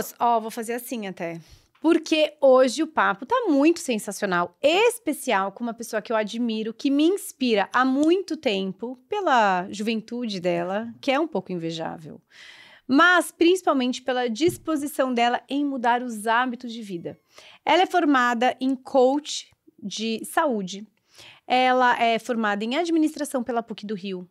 pessoas, ó, vou fazer assim até. Porque hoje o papo tá muito sensacional, especial com uma pessoa que eu admiro, que me inspira há muito tempo pela juventude dela, que é um pouco invejável, mas principalmente pela disposição dela em mudar os hábitos de vida. Ela é formada em coach de saúde. Ela é formada em administração pela PUC do Rio.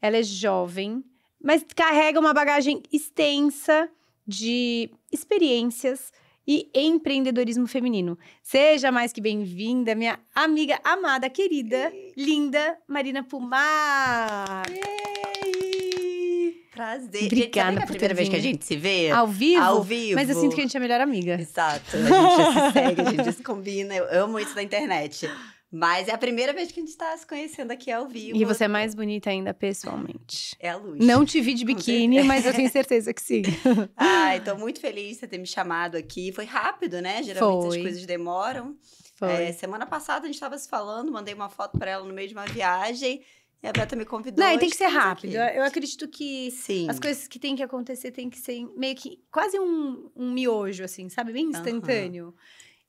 Ela é jovem, mas carrega uma bagagem extensa de experiências e empreendedorismo feminino. Seja mais que bem-vinda, minha amiga amada, querida, Ei. linda Marina Pumar. Ei. Prazer. Obrigada é por primeira vez que a gente se vê. Ao vivo? Ao vivo. Mas eu sinto que a gente é a melhor amiga. Exato. A gente se segue, a gente se combina. Eu amo isso da internet. Mas é a primeira vez que a gente está se conhecendo aqui ao vivo. E você é mais bonita ainda pessoalmente. É a luz. Não te vi de biquíni, mas eu tenho certeza que sim. Ai, estou muito feliz de ter me chamado aqui. Foi rápido, né? Geralmente Foi. as coisas demoram. Foi. É, semana passada a gente estava se falando, mandei uma foto para ela no meio de uma viagem. E a Beta me convidou. Não, e tem que ser rápido. Aqui. Eu acredito que Sim. as coisas que tem que acontecer tem que ser meio que quase um, um miojo, assim, sabe? Bem instantâneo. Uhum.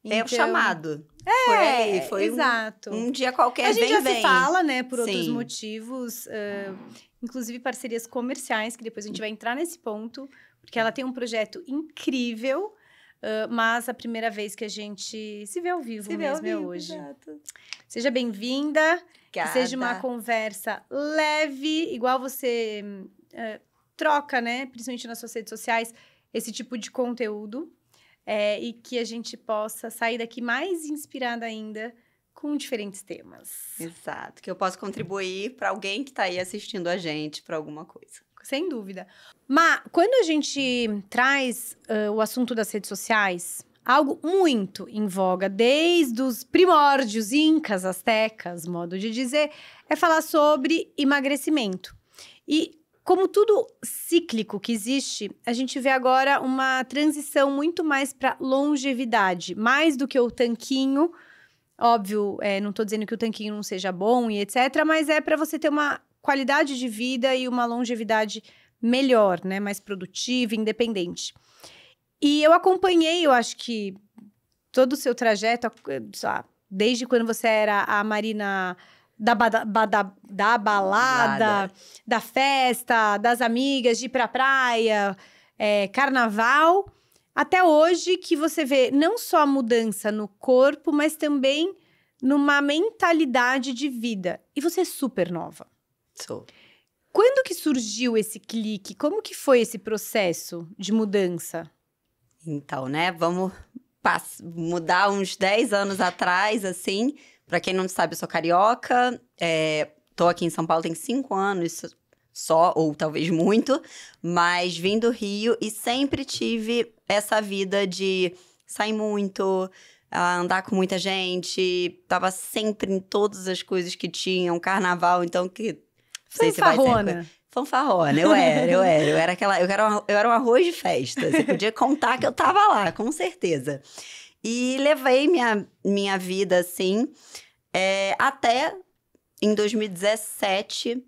Então... É o então, chamado. É, foi, aí, foi exato. Um, um, dia qualquer A gente bem, já bem. se fala, né, por Sim. outros motivos, uh, inclusive parcerias comerciais, que depois a gente vai entrar nesse ponto, porque ela tem um projeto incrível, uh, mas a primeira vez que a gente se vê ao vivo se mesmo é vivo, é hoje. Exato. Seja bem-vinda, que seja uma conversa leve, igual você uh, troca, né, principalmente nas suas redes sociais, esse tipo de conteúdo é, e que a gente possa sair daqui mais inspirada ainda com diferentes temas. Exato, que eu possa contribuir para alguém que está aí assistindo a gente para alguma coisa. Sem dúvida. Mas quando a gente traz uh, o assunto das redes sociais, algo muito em voga desde os primórdios incas, astecas, modo de dizer, é falar sobre emagrecimento. E como tudo cíclico que existe, a gente vê agora uma transição muito mais para longevidade, mais do que o tanquinho. Óbvio, é, não estou dizendo que o tanquinho não seja bom e etc, mas é para você ter uma qualidade de vida e uma longevidade melhor, né? Mais produtiva, independente. E eu acompanhei, eu acho que todo o seu trajeto, desde quando você era a Marina da, bada, da balada, Nada. da festa, das amigas, de ir pra praia, é, carnaval, até hoje que você vê não só a mudança no corpo, mas também numa mentalidade de vida. E você é super nova. Sou. Quando que surgiu esse clique? Como que foi esse processo de mudança? Então, né, vamos mudar uns 10 anos atrás, assim, para quem não sabe, eu sou carioca, é, tô aqui em São Paulo tem cinco anos só, ou talvez muito, mas vim do Rio e sempre tive essa vida de sair muito, andar com muita gente, tava sempre em todas as coisas que tinham, carnaval, então que. Fanfarrona. Se Fanfarrona, eu era, eu era. Eu era, aquela, eu, era um, eu era um arroz de festa. Você podia contar que eu tava lá, com certeza. E levei minha, minha vida assim, é, até em 2017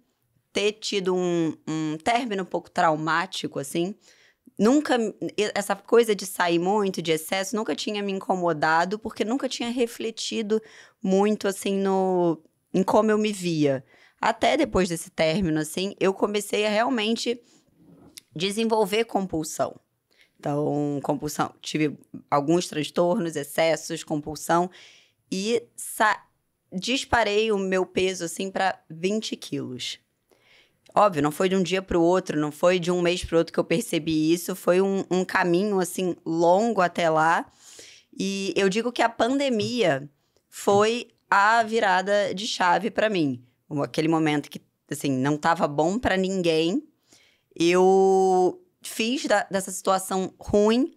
ter tido um, um término um pouco traumático, assim. Nunca, essa coisa de sair muito, de excesso, nunca tinha me incomodado, porque nunca tinha refletido muito, assim, no, em como eu me via. Até depois desse término, assim, eu comecei a realmente desenvolver compulsão. Então, compulsão, tive alguns transtornos, excessos, compulsão e disparei o meu peso assim para 20 quilos. Óbvio, não foi de um dia para o outro, não foi de um mês para o outro que eu percebi isso, foi um, um caminho assim longo até lá. E eu digo que a pandemia foi a virada de chave para mim. Aquele momento que assim não estava bom para ninguém. Eu fiz da, dessa situação ruim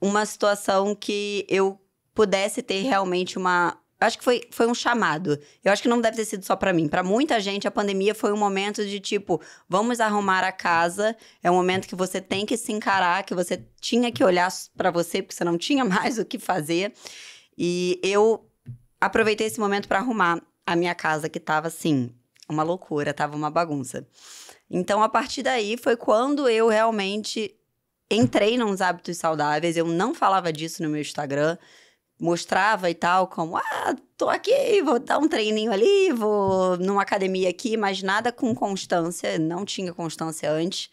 uma situação que eu pudesse ter realmente uma. Acho que foi, foi um chamado. Eu acho que não deve ter sido só para mim. Para muita gente, a pandemia foi um momento de tipo, vamos arrumar a casa. É um momento que você tem que se encarar, que você tinha que olhar para você, porque você não tinha mais o que fazer. E eu aproveitei esse momento para arrumar a minha casa, que tava assim, uma loucura, tava uma bagunça. Então, a partir daí foi quando eu realmente entrei nos hábitos saudáveis. Eu não falava disso no meu Instagram. Mostrava e tal, como, ah, tô aqui, vou dar um treininho ali, vou numa academia aqui, mas nada com constância, não tinha constância antes.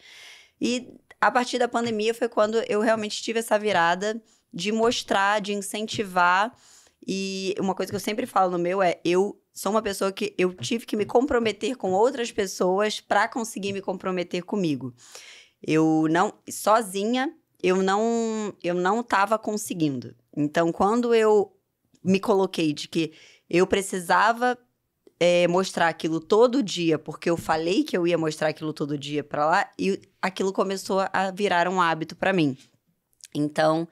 E a partir da pandemia foi quando eu realmente tive essa virada de mostrar, de incentivar. E uma coisa que eu sempre falo no meu é: eu sou uma pessoa que eu tive que me comprometer com outras pessoas para conseguir me comprometer comigo. Eu não sozinha, eu não eu não estava conseguindo. Então, quando eu me coloquei de que eu precisava é, mostrar aquilo todo dia, porque eu falei que eu ia mostrar aquilo todo dia para lá, e aquilo começou a virar um hábito para mim. Então,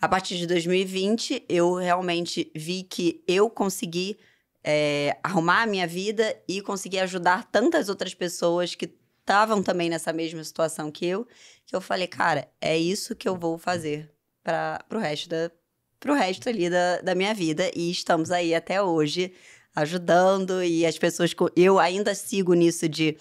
a partir de 2020, eu realmente vi que eu consegui é, arrumar a minha vida e conseguir ajudar tantas outras pessoas que estavam também nessa mesma situação que eu, que eu falei, cara, é isso que eu vou fazer para pro resto da pro resto ali da, da minha vida e estamos aí até hoje ajudando e as pessoas eu ainda sigo nisso de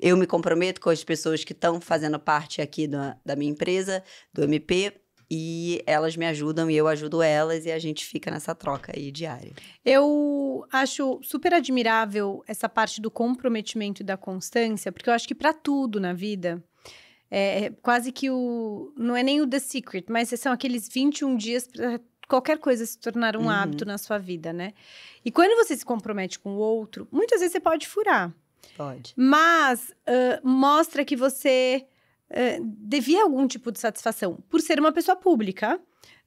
eu me comprometo com as pessoas que estão fazendo parte aqui da, da minha empresa, do MP, e elas me ajudam e eu ajudo elas e a gente fica nessa troca aí diária. Eu acho super admirável essa parte do comprometimento e da constância, porque eu acho que para tudo na vida é, é quase que o não é nem o the secret, mas são aqueles 21 dias para qualquer coisa se tornar um uhum. hábito na sua vida, né? E quando você se compromete com o outro, muitas vezes você pode furar. Pode. Mas uh, mostra que você eh, devia algum tipo de satisfação por ser uma pessoa pública.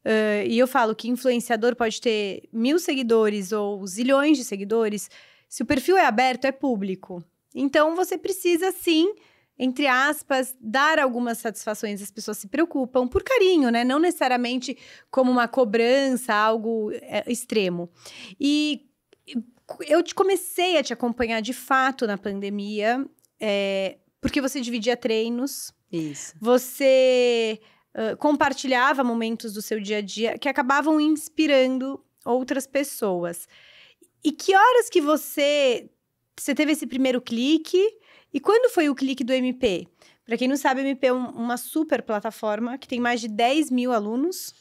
Uh, e eu falo que influenciador pode ter mil seguidores ou zilhões de seguidores. Se o perfil é aberto, é público. Então você precisa sim, entre aspas, dar algumas satisfações. As pessoas se preocupam por carinho, né? Não necessariamente como uma cobrança, algo é, extremo. E eu te comecei a te acompanhar de fato na pandemia, é, porque você dividia treinos isso. Você uh, compartilhava momentos do seu dia a dia que acabavam inspirando outras pessoas. E que horas que você você teve esse primeiro clique? E quando foi o clique do MP? Para quem não sabe, MP é um, uma super plataforma que tem mais de 10 mil alunos.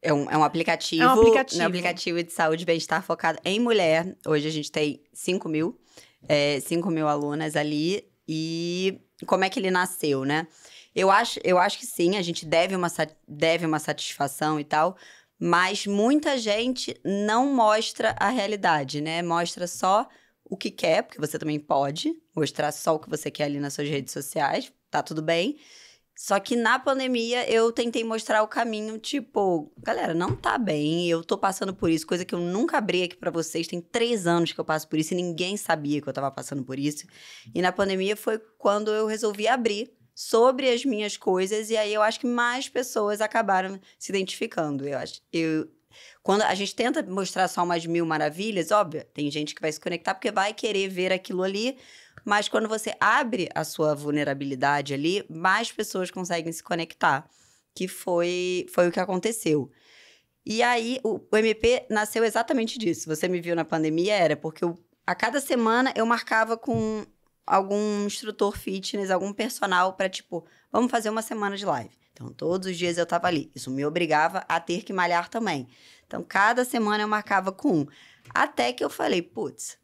É um, é um aplicativo. É um aplicativo. aplicativo de saúde e bem-estar focado em mulher. Hoje a gente tem 5 mil, é, 5 mil alunas ali. E como é que ele nasceu, né? Eu acho, eu acho que sim, a gente deve uma, deve uma satisfação e tal, mas muita gente não mostra a realidade, né? Mostra só o que quer, porque você também pode mostrar só o que você quer ali nas suas redes sociais, tá tudo bem. Só que na pandemia eu tentei mostrar o caminho, tipo, galera, não tá bem, eu tô passando por isso, coisa que eu nunca abri aqui para vocês. Tem três anos que eu passo por isso e ninguém sabia que eu tava passando por isso. E na pandemia foi quando eu resolvi abrir sobre as minhas coisas e aí eu acho que mais pessoas acabaram se identificando. Eu acho, eu quando a gente tenta mostrar só umas mil maravilhas, óbvio, tem gente que vai se conectar porque vai querer ver aquilo ali, mas quando você abre a sua vulnerabilidade ali, mais pessoas conseguem se conectar, que foi, foi o que aconteceu. E aí, o, o MP nasceu exatamente disso. Você me viu na pandemia, era porque eu, a cada semana eu marcava com algum instrutor fitness, algum personal para tipo, vamos fazer uma semana de live. Então, todos os dias eu estava ali. Isso me obrigava a ter que malhar também. Então, cada semana eu marcava com um. Até que eu falei, putz,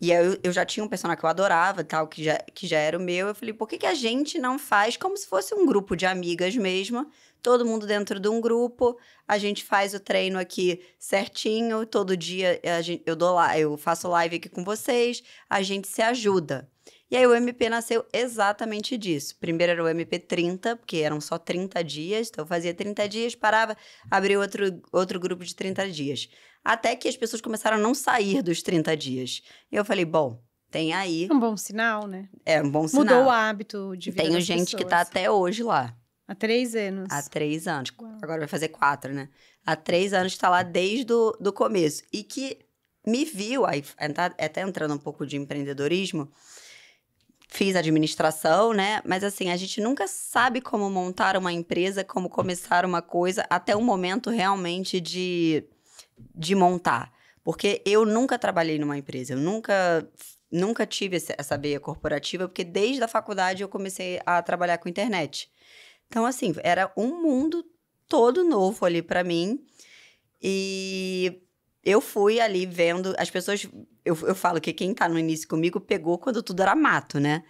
e eu, eu já tinha um personagem que eu adorava, tal, que já, que já era o meu. Eu falei, por que, que a gente não faz como se fosse um grupo de amigas mesmo? Todo mundo dentro de um grupo, a gente faz o treino aqui certinho, todo dia eh, gente, eu, dou, eu faço live aqui com vocês, a gente se ajuda. E aí o MP nasceu exatamente disso. Primeiro era o MP 30, porque eram só 30 dias, então eu fazia 30 dias, parava, abria outro, outro grupo de 30 dias. Até que as pessoas começaram a não sair dos 30 dias. E eu falei, bom, tem aí. Um bom sinal, né? É um bom sinal. Mudou o hábito de vida. Tenho gente tá pessoas. que está até hoje lá. Há três anos. Há três anos. Uau. Agora vai fazer quatro, né? Há três anos está lá desde o do começo. E que me viu, aí, até entrando um pouco de empreendedorismo, fiz administração, né? Mas assim, a gente nunca sabe como montar uma empresa, como começar uma coisa, até o momento realmente de de montar. Porque eu nunca trabalhei numa empresa, eu nunca, nunca tive essa veia corporativa, porque desde a faculdade eu comecei a trabalhar com internet. Então, assim, era um mundo todo novo ali para mim. E eu fui ali vendo, as pessoas. Eu, eu falo que quem tá no início comigo pegou quando tudo era mato, né?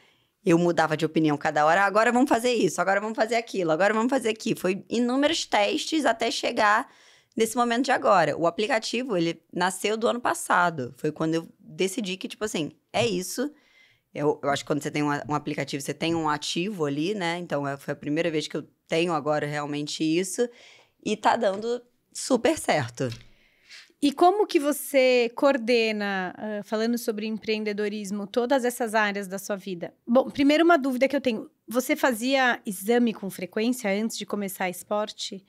Eu mudava de opinião cada hora, agora vamos fazer isso, agora vamos fazer aquilo, agora vamos fazer aqui. Foi inúmeros testes até chegar nesse momento de agora. O aplicativo, ele nasceu do ano passado. Foi quando eu decidi que, tipo assim, é isso. Eu, eu acho que quando você tem um, um, aplicativo, você tem um ativo ali, né? Então, é, foi a primeira vez que eu tenho agora realmente isso. E tá dando super certo. E como que você coordena, uh, falando sobre empreendedorismo, todas essas áreas da sua vida? Bom, primeiro uma dúvida que eu tenho. Você fazia exame com frequência antes de começar esporte?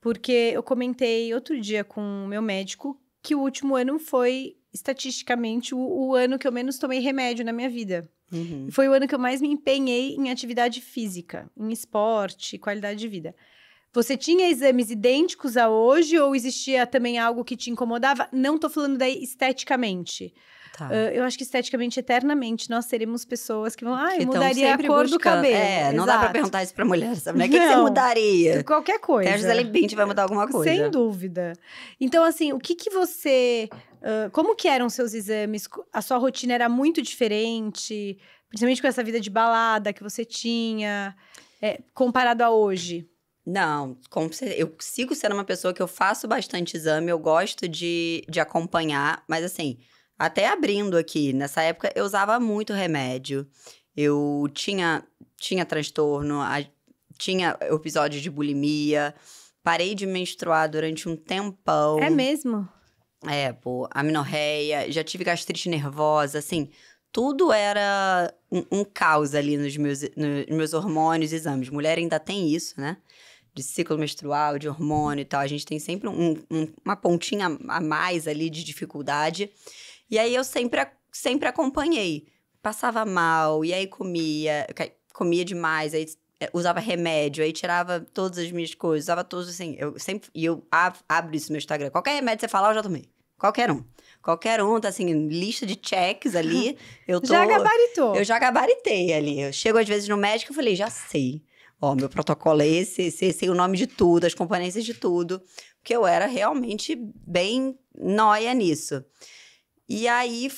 Porque eu comentei outro dia com o meu médico que o último ano foi, estatisticamente, o, o ano que eu menos tomei remédio na minha vida. Uhum. Foi o ano que eu mais me empenhei em atividade física, em esporte, qualidade de vida. Você tinha exames idênticos a hoje ou existia também algo que te incomodava? Não estou falando daí esteticamente. Tá. Uh, eu acho que esteticamente, eternamente, nós seremos pessoas que vão, ah, eu mudaria a cor buscando. do cabelo. É, Exato. não dá pra perguntar isso pra mulher, sabe? Né? O que, você mudaria? Qualquer coisa. Até a Gisele Bint vai mudar alguma coisa. Sem dúvida. Então, assim, o que que você... Uh, como que eram seus exames? A sua rotina era muito diferente? Principalmente com essa vida de balada que você tinha, é, comparado a hoje? Não, eu sigo sendo uma pessoa que eu faço bastante exame, eu gosto de, de acompanhar, mas assim, até abrindo aqui, nessa época eu usava muito remédio. Eu tinha, tinha transtorno, a, tinha episódio de bulimia. Parei de menstruar durante um tempão. É mesmo? É, pô, aminorreia, já tive gastrite nervosa, assim, tudo era um, um caos ali nos meus, nos meus hormônios e exames. Mulher ainda tem isso, né? De ciclo menstrual, de hormônio e tal. A gente tem sempre um, um, uma pontinha a mais ali de dificuldade. E aí eu sempre, sempre acompanhei. Passava mal, e aí comia, comia demais, aí é, usava remédio, aí tirava todas as minhas coisas, usava todos assim. Eu sempre, e eu abro isso no meu Instagram. Qualquer remédio que você falar, eu já tomei. Qualquer um. Qualquer um, tá assim, lista de checks ali. Eu tô, já gabaritou. Eu já gabaritei ali. Eu chego às vezes no médico e falei, já sei. Ó, meu protocolo é esse, esse, esse, o nome de tudo, as componências de tudo. Porque eu era realmente bem noia nisso. E aí,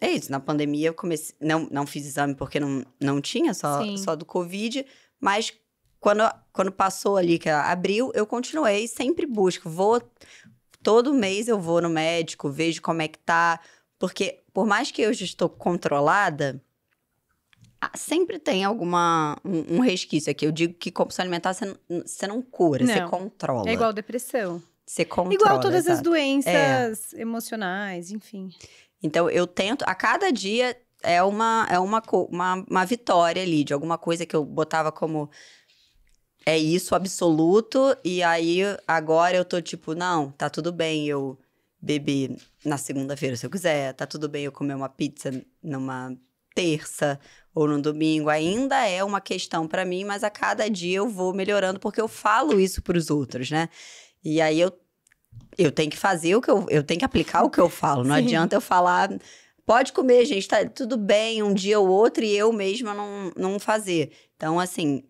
é isso. Na pandemia, eu comecei. Não, não fiz exame porque não, não tinha, só, só do Covid. Mas quando, quando passou ali, que abriu, eu continuei. Sempre busco. Vou. Todo mês eu vou no médico, vejo como é que tá. Porque, por mais que eu já estou controlada, sempre tem alguma um, um resquício aqui. Eu digo que compulsão alimentar você não, você não cura, não. você é controla. É igual depressão. Você controla. Igual todas as é. doenças é. emocionais, enfim. Então, eu tento, a cada dia é uma, é uma, uma, uma vitória ali, de alguma coisa que eu botava como é isso absoluto, e aí agora eu tô tipo, não, tá tudo bem eu beber na segunda-feira se eu quiser, tá tudo bem eu comer uma pizza numa terça ou no domingo, ainda é uma questão para mim, mas a cada dia eu vou melhorando porque eu falo isso para os outros, né? E aí eu, eu tenho que fazer o que eu, eu tenho que aplicar o que eu falo. Não Sim. adianta eu falar, pode comer, gente, tá tudo bem, um dia ou outro, e eu mesma não, não fazer. Então, assim,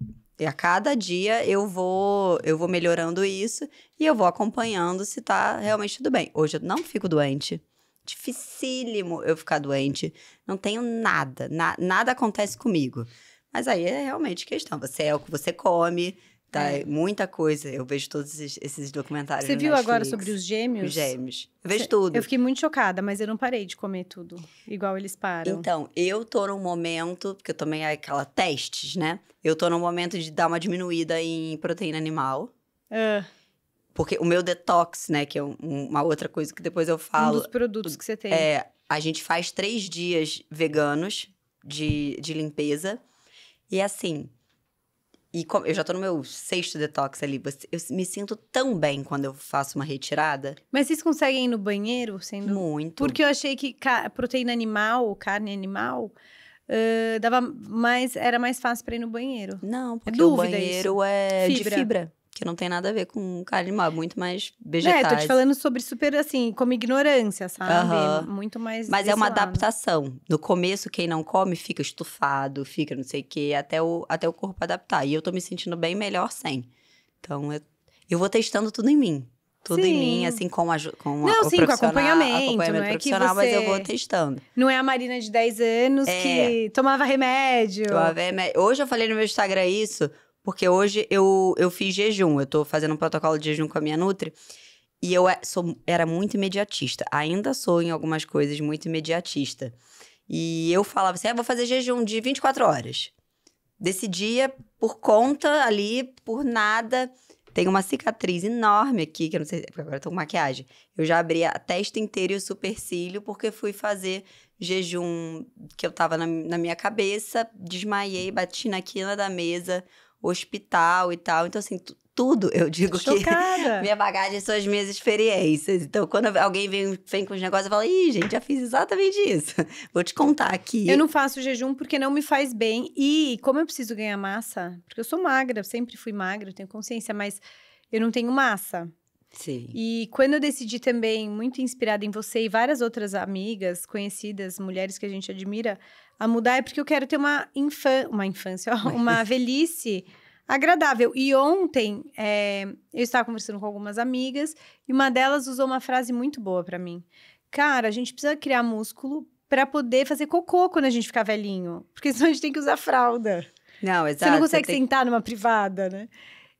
a cada dia eu vou eu vou melhorando isso e eu vou acompanhando se tá realmente tudo bem. Hoje eu não fico doente. Dificílimo eu ficar doente. Não tenho nada, na, nada acontece comigo. Mas aí é realmente questão. Você é o que você come, Tá, é. é. muita coisa. Eu vejo todos esses, documentários. Você viu agora sobre os gêmeos? Os gêmeos. Eu vejo Cê, tudo. Eu fiquei muito chocada, mas eu não parei de comer tudo, igual eles param. Então, eu tô num momento, porque eu tomei é aquela testes, né? Eu tô num momento de dar uma diminuída em proteína animal. Uh. Porque o meu detox, né, que é uma outra coisa que depois eu falo. Um dos produtos que você tem. É, a gente faz três dias veganos de, de limpeza. E assim, e eu já tô no meu sexto detox ali. Eu me sinto tão bem quando eu faço uma retirada. Mas vocês conseguem ir no banheiro? Sendo... Muito. Porque eu achei que proteína animal, carne animal, uh, dava mais, era mais fácil para ir no banheiro. Não, é porque é dúvida, o banheiro isso. é fibra. de fibra que não tem nada a ver com carne mal, muito mais vegetais. É, tô te falando sobre super, assim, como ignorância, sabe? Uhum. Muito mais... Mas é uma lado. adaptação. No começo, quem não come fica estufado, fica não sei o quê, até o, até o corpo adaptar. E eu tô me sentindo bem melhor sem. Então, eu, eu vou testando tudo em mim. Tudo sim. em mim, assim, com, a, com não, a, o sim, com acompanhamento, acompanhamento não é profissional, você... mas eu vou testando. Não é a Marina de 10 anos é. que tomava remédio. Tomava remédio. Hoje eu falei no meu Instagram isso, porque hoje eu, eu fiz jejum, eu tô fazendo um protocolo de jejum com a minha Nutri. E eu é, sou, era muito imediatista. Ainda sou em algumas coisas muito imediatista. E eu falava assim: ah, vou fazer jejum de 24 horas. Decidia por conta ali, por nada. Tem uma cicatriz enorme aqui, que eu não sei, porque agora eu tô com maquiagem. Eu já abri a testa inteira e o supercílio, porque fui fazer jejum que eu tava na, na minha cabeça, desmaiei, bati na quina da mesa, hospital e tal. Então, assim, tudo eu digo Chocada. que minha bagagem são as minhas experiências. Então, quando alguém vem, vem com os negócios, eu falo, ih, gente, já fiz exatamente isso. Vou te contar aqui. Eu não faço jejum porque não me faz bem. E como eu preciso ganhar massa, porque eu sou magra, sempre fui magra, eu tenho consciência, mas eu não tenho massa. Sim. E quando eu decidi também, muito inspirada em você e várias outras amigas, conhecidas, mulheres que a gente admira, a mudar é porque eu quero ter uma, infan uma infância, uma velhice agradável. E ontem é, eu estava conversando com algumas amigas e uma delas usou uma frase muito boa para mim. Cara, a gente precisa criar músculo para poder fazer cocô quando a gente ficar velhinho, porque senão a gente tem que usar fralda. Não, exato. Você não consegue tem... sentar numa privada, né?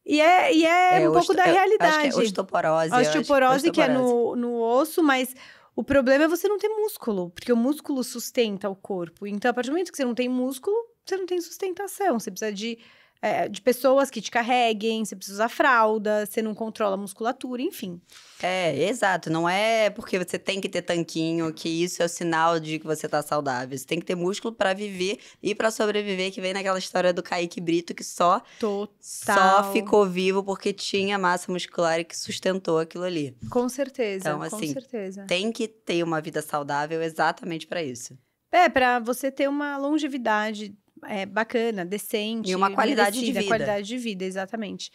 E é, e é, é um pouco da realidade. É, acho que é osteoporose. A osteoporose, que é no, no osso, mas o problema é você não ter músculo, porque o músculo sustenta o corpo. Então, a partir do momento que você não tem músculo, você não tem sustentação. Você precisa de é, de pessoas que te carreguem, você precisa usar fralda, você não controla a musculatura, enfim. É, exato. Não é porque você tem que ter tanquinho que isso é o sinal de que você tá saudável. Você tem que ter músculo para viver e para sobreviver, que vem naquela história do Kaique Brito que só Total. só ficou vivo porque tinha massa muscular e que sustentou aquilo ali. Com certeza. Então, assim, certeza. tem que ter uma vida saudável exatamente para isso. É, para você ter uma longevidade é, bacana, decente. E uma qualidade de vida. qualidade de vida, exatamente.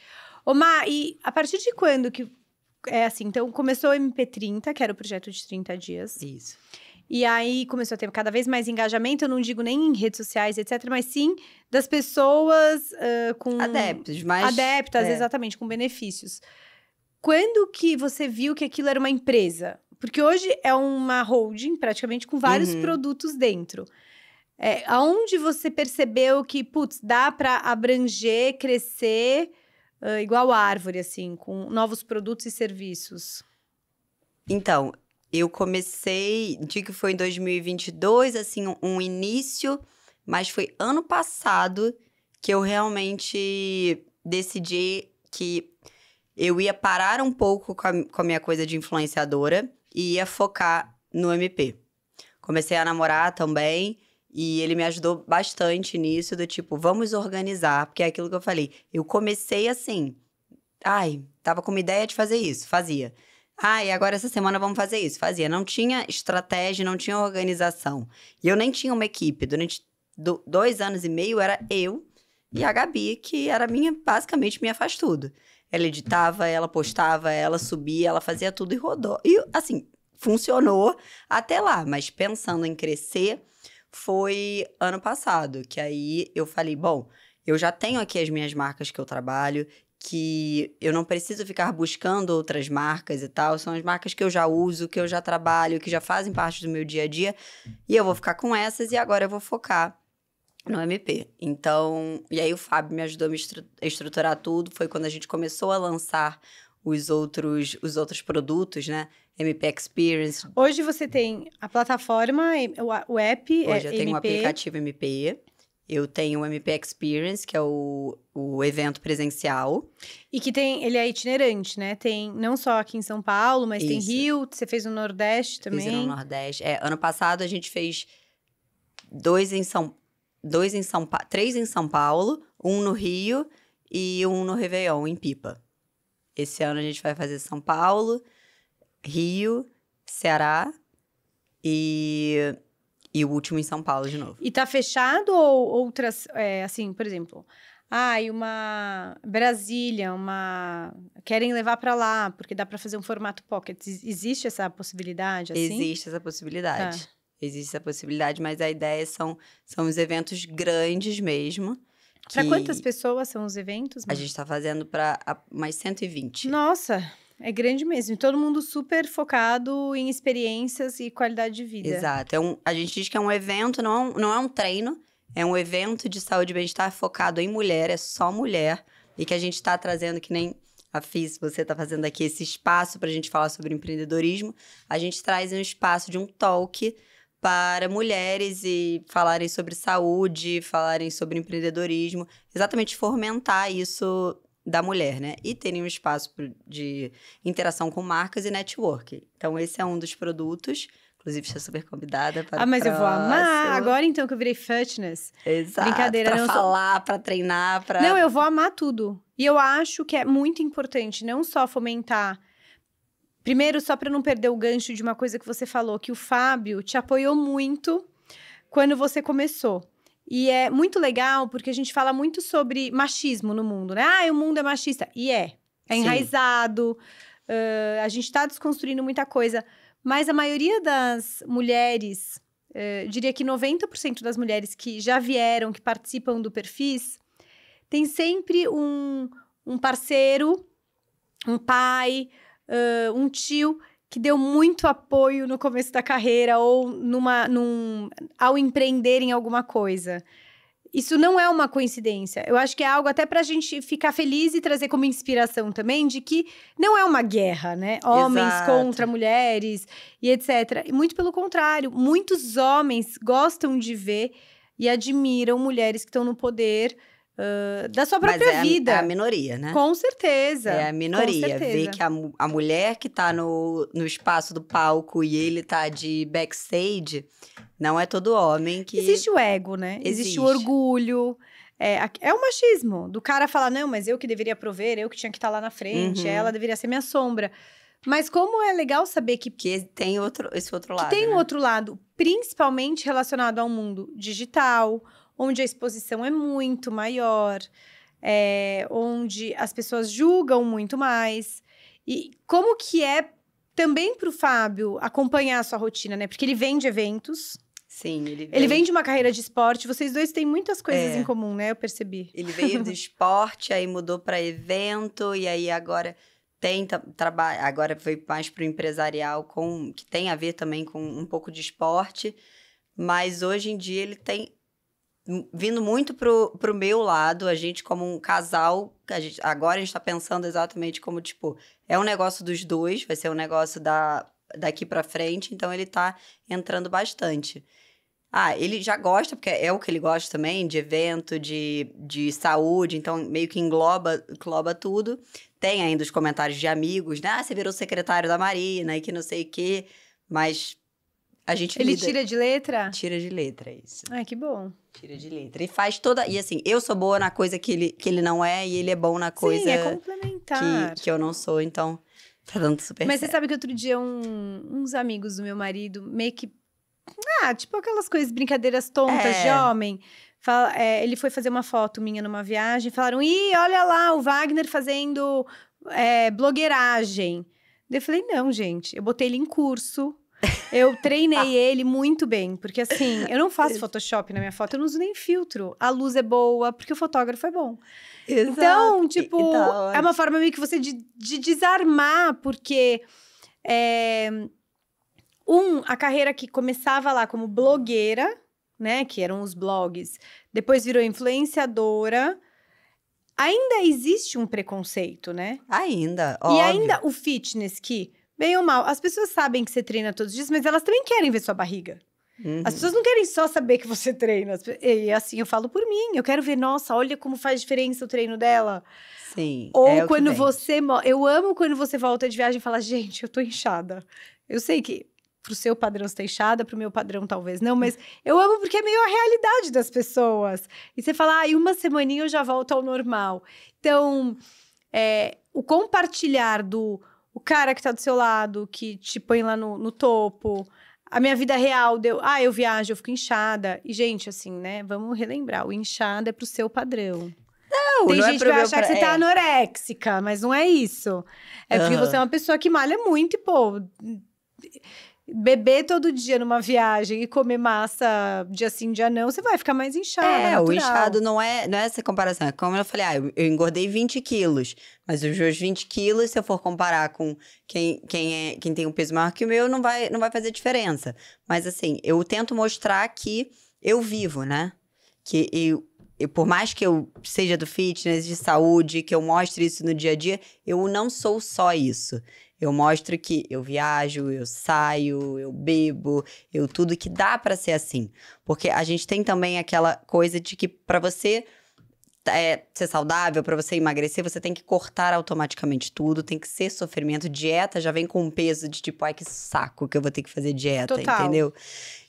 Omar, e a partir de quando que... É assim, então começou o MP30, que era o projeto de 30 dias. Isso. E aí começou a ter cada vez mais engajamento, eu não digo nem em redes sociais, etc., mas sim das pessoas uh, com. Adeptos, mais. Adeptas, é. exatamente, com benefícios. Quando que você viu que aquilo era uma empresa? Porque hoje é uma holding, praticamente, com vários uhum. produtos dentro. É, aonde você percebeu que, putz, dá para abranger, crescer uh, igual árvore, assim, com novos produtos e serviços? Então, eu comecei, digo que foi em 2022, assim, um início, mas foi ano passado que eu realmente decidi que eu ia parar um pouco com a, com a minha coisa de influenciadora e ia focar no MP. Comecei a namorar também, e ele me ajudou bastante nisso, do tipo, vamos organizar, porque é aquilo que eu falei. Eu comecei assim. Ai, tava com uma ideia de fazer isso, fazia. Ai, agora essa semana vamos fazer isso, fazia. Não tinha estratégia, não tinha organização. E eu nem tinha uma equipe. Durante do, dois anos e meio era eu e a Gabi, que era minha, basicamente minha faz tudo. Ela editava, ela postava, ela subia, ela fazia tudo e rodou. E assim, funcionou até lá, mas pensando em crescer foi ano passado, que aí eu falei, bom, eu já tenho aqui as minhas marcas que eu trabalho, que eu não preciso ficar buscando outras marcas e tal, são as marcas que eu já uso, que eu já trabalho, que já fazem parte do meu dia a dia, e eu vou ficar com essas e agora eu vou focar no MP. Então, e aí o Fábio me ajudou a me estruturar tudo, foi quando a gente começou a lançar os outros os outros produtos, né? MP Experience. Hoje você tem a plataforma, o app. É Hoje é eu tenho o um aplicativo MPE. Eu tenho o MP Experience, que é o, o evento presencial. E que tem, ele é itinerante, né? Tem não só aqui em São Paulo, mas Isso. tem Rio, você fez no Nordeste também. Fiz no Nordeste. É, ano passado a gente fez dois em São dois em São três em São Paulo, um no Rio e um no Réveillon em Pipa. Esse ano a gente vai fazer São Paulo Rio, Ceará e, e o último em São Paulo de novo. E tá fechado ou outras, é, assim, por exemplo, ah, e uma Brasília, uma querem levar para lá porque dá para fazer um formato pocket. Existe essa possibilidade? Assim? Existe essa possibilidade. Ah. Existe essa possibilidade, mas a ideia são são os eventos grandes mesmo. Para quantas pessoas são os eventos? A gente está fazendo para mais 120. Nossa! É grande mesmo. todo mundo super focado em experiências e qualidade de vida. Exato. É um, a gente diz que é um evento, não é um, não é um treino. É um evento de saúde e bem-estar tá focado em mulher, é só mulher. E que a gente está trazendo, que nem a FIS, você está fazendo aqui esse espaço para a gente falar sobre empreendedorismo. A gente traz um espaço de um talk para mulheres e falarem sobre saúde, falarem sobre empreendedorismo, exatamente fomentar isso da mulher, né? E terem um espaço de interação com marcas e network. Então, esse é um dos produtos. Inclusive, estou super convidada para Ah, mas eu vou amar! Agora, então, que eu virei fitness. Exato. Brincadeira. Pra não falar, sou... para treinar, para... Não, eu vou amar tudo. E eu acho que é muito importante não só fomentar... Primeiro, só para não perder o gancho de uma coisa que você falou, que o Fábio te apoiou muito quando você começou. E é muito legal porque a gente fala muito sobre machismo no mundo, né? Ah, o mundo é machista. E é. É enraizado. Uh, a gente está desconstruindo muita coisa. Mas a maioria das mulheres, uh, diria que 90% das mulheres que já vieram, que participam do Perfis, tem sempre um, um parceiro, um pai, uh, um tio que deu muito apoio no começo da carreira ou numa, num, ao empreender em alguma coisa. Isso não é uma coincidência. Eu acho que é algo até para a gente ficar feliz e trazer como inspiração também de que não é uma guerra, né? Homens Exato. contra mulheres e etc. muito pelo contrário, muitos homens gostam de ver e admiram mulheres que estão no poder Uh, da sua própria Mas é vida. A, é a minoria, né? Com certeza. É a minoria. Ver que a, a mulher que tá no, no espaço do palco e ele tá de backstage, não é todo homem que. Existe o ego, né? Existe, Existe o orgulho. É, é o machismo do cara falar, não, mas eu que deveria prover, eu que tinha que estar tá lá na frente, uhum. ela deveria ser minha sombra. Mas como é legal saber que. Porque tem outro, esse outro lado. Que tem né? um outro lado, principalmente relacionado ao mundo digital, onde a exposição é muito maior, é, onde as pessoas julgam muito mais. E como que é também para o Fábio acompanhar a sua rotina, né? Porque ele vem de eventos. Sim, ele vem. Ele vem de uma carreira de esporte. Vocês dois têm muitas coisas é. em comum, né? Eu percebi. Ele veio do esporte, aí mudou para evento, e aí agora tem trabalho. Agora foi mais para o empresarial, com, que tem a ver também com um pouco de esporte. Mas hoje em dia ele tem vindo muito pro, pro meu lado, a gente como um casal, a gente, agora a gente tá pensando exatamente como, tipo, é um negócio dos dois, vai ser um negócio da, daqui para frente, então ele tá entrando bastante. Ah, ele já gosta, porque é o que ele gosta também, de evento, de, de saúde, então meio que engloba, engloba tudo. Tem ainda os comentários de amigos, né? Ah, você virou secretário da Marina e que não sei o quê, mas a gente Ele lida. tira de letra? Tira de letra, isso. Ai, que bom. Tira de letra. E faz toda. E assim, eu sou boa na coisa que ele, que ele não é e ele é bom na coisa. Sim, é complementar. Que, que eu não sou, então tá dando super Mas certo. você sabe que outro dia um, uns amigos do meu marido meio que. Ah, tipo aquelas coisas, brincadeiras tontas é. de homem. Fala, é, ele foi fazer uma foto minha numa viagem. Falaram: ih, olha lá, o Wagner fazendo é, blogueiragem. eu falei: não, gente, eu botei ele em curso eu treinei ah. ele muito bem, porque assim, eu não faço Photoshop na minha foto, eu não uso nem filtro. A luz é boa, porque o fotógrafo é bom. Exato. Então, tipo, tá é uma forma meio que você de, de desarmar, porque. É, um, a carreira que começava lá como blogueira, né, que eram os blogs, depois virou influenciadora. Ainda existe um preconceito, né? Ainda, óbvio. E ainda o fitness que Bem ou mal. As pessoas sabem que você treina todos os dias, mas elas também querem ver sua barriga. Uhum. As pessoas não querem só saber que você treina. E assim, eu falo por mim. Eu quero ver, nossa, olha como faz diferença o treino dela. Sim. Ou é quando você. Eu amo quando você volta de viagem e fala, gente, eu tô inchada. Eu sei que pro seu padrão você tá inchada, pro meu padrão talvez não, mas eu amo porque é meio a realidade das pessoas. E você fala, ah, em uma semaninha eu já volto ao normal. Então, é, o compartilhar do o cara que tá do seu lado, que te põe lá no, no topo. A minha vida real deu. Ah, eu viajo, eu fico inchada. E, gente, assim, né? Vamos relembrar: o inchado é pro seu padrão. Não, Tem não é gente é que vai achar pra... que você tá é. anoréxica, mas não é isso. É uhum. porque você é uma pessoa que malha muito e, pô beber todo dia numa viagem e comer massa dia sim, dia não, você vai ficar mais inchado. É, natural. o inchado não é, não é essa comparação. É como eu falei, ah, eu, eu, engordei 20 quilos, mas os meus 20 quilos, se eu for comparar com quem, quem, é, quem tem um peso maior que o meu, não vai, não vai fazer diferença. Mas assim, eu tento mostrar que eu vivo, né? Que eu, eu, por mais que eu seja do fitness, de saúde, que eu mostre isso no dia a dia, eu não sou só isso. Eu mostro que eu viajo, eu saio, eu bebo, eu tudo que dá para ser assim. Porque a gente tem também aquela coisa de que para você é, ser saudável, para você emagrecer, você tem que cortar automaticamente tudo, tem que ser sofrimento. Dieta já vem com um peso de tipo, ai que saco que eu vou ter que fazer dieta, Total. entendeu?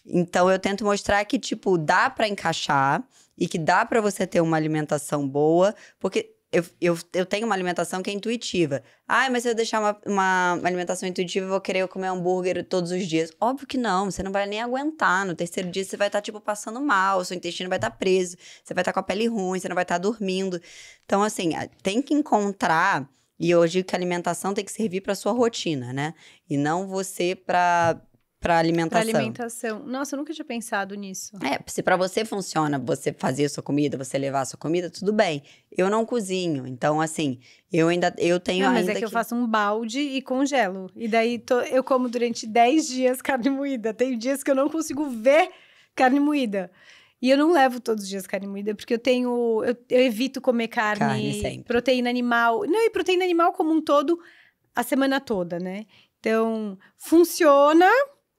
Então eu tento mostrar que, tipo, dá para encaixar e que dá para você ter uma alimentação boa, porque eu, eu, eu tenho uma alimentação que é intuitiva. Ah, mas se eu deixar uma, uma alimentação intuitiva, eu vou querer comer hambúrguer todos os dias. Óbvio que não, você não vai nem aguentar. No terceiro dia você vai estar, tá, tipo, passando mal, seu intestino vai estar tá preso, você vai estar tá com a pele ruim, você não vai estar tá dormindo. Então, assim, tem que encontrar. E hoje que a alimentação tem que servir para sua rotina, né? E não você para para alimentação. Para alimentação. Nossa, eu nunca tinha pensado nisso. É, se para você funciona, você fazer a sua comida, você levar a sua comida, tudo bem. Eu não cozinho, então assim, eu ainda eu tenho não, mas é ainda mas é que, que, eu faço um balde e congelo. E daí tô, eu como durante 10 dias carne moída. Tem dias que eu não consigo ver carne moída. E eu não levo todos os dias carne moída, porque eu tenho. Eu, eu evito comer carne, carne proteína animal. Não, e proteína animal como um todo a semana toda, né? Então, funciona,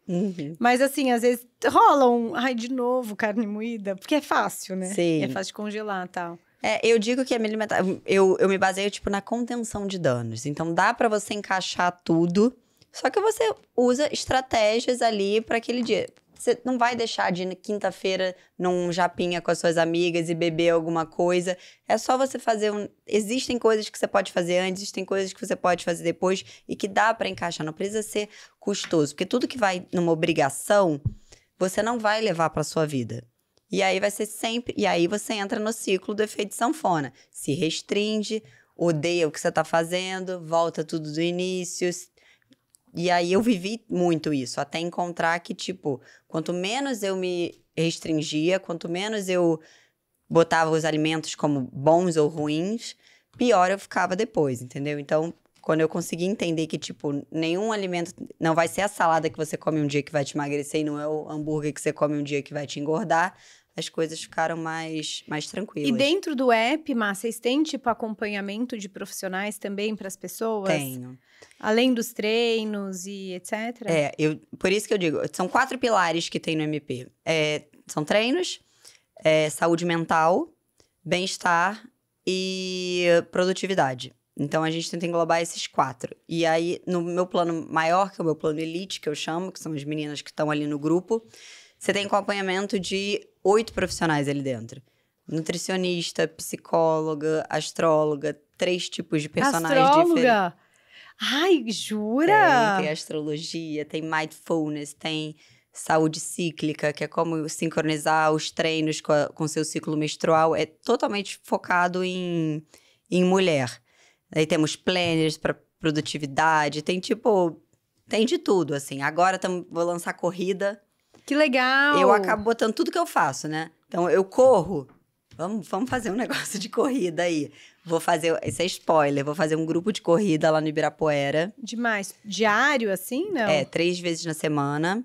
Uhum. Mas assim, às vezes rola um, ai, de novo, carne moída, porque é fácil, né? Sim. É fácil de congelar tal. É, eu digo que a minha alimentação, eu, eu me baseio, tipo, na contenção de danos. Então, dá para você encaixar tudo, só que você usa estratégias ali para aquele dia. Você não vai deixar de quinta-feira num japinha com as suas amigas e beber alguma coisa. É só você fazer um. Existem coisas que você pode fazer antes, existem coisas que você pode fazer depois e que dá para encaixar. Não precisa ser custoso, porque tudo que vai numa obrigação, você não vai levar para sua vida. E aí vai ser sempre. E aí você entra no ciclo do efeito sanfona. Se restringe, odeia o que você está fazendo, volta tudo do início, e aí eu vivi muito isso, até encontrar que, tipo, quanto menos eu me restringia, quanto menos eu botava os alimentos como bons ou ruins, pior eu ficava depois, entendeu? Então, quando eu consegui entender que, tipo, nenhum alimento. Não vai ser a salada que você come um dia que vai te emagrecer e não é o hambúrguer que você come um dia que vai te engordar as coisas ficaram mais, mais tranquilas. E dentro do app, Márcia, vocês têm tipo acompanhamento de profissionais também para as pessoas? Tenho. Além dos treinos e etc? É, eu, por isso que eu digo, são quatro pilares que tem no MP. É, são treinos, é, saúde mental, bem-estar e produtividade. Então a gente tenta englobar esses quatro. E aí, no meu plano maior, que é o meu plano elite, que eu chamo, que são as meninas que estão ali no grupo, você tem acompanhamento de oito profissionais ali dentro. Nutricionista, psicóloga, astróloga, três tipos de personagens astróloga. diferentes. Ai, jura? Tem, tem astrologia, tem mindfulness, tem saúde cíclica, que é como sincronizar os treinos com, seu ciclo menstrual. É totalmente focado em, em mulher. Aí temos planners para produtividade, tem tipo. Tem de tudo, assim. Agora tamo, vou lançar corrida que legal! Eu acabo botando tudo que eu faço, né? Então, eu corro. Vamos, vamos fazer um negócio de corrida aí. Vou fazer. Isso é spoiler. Vou fazer um grupo de corrida lá no Ibirapuera. Demais. Diário, assim, não? É, três vezes na semana.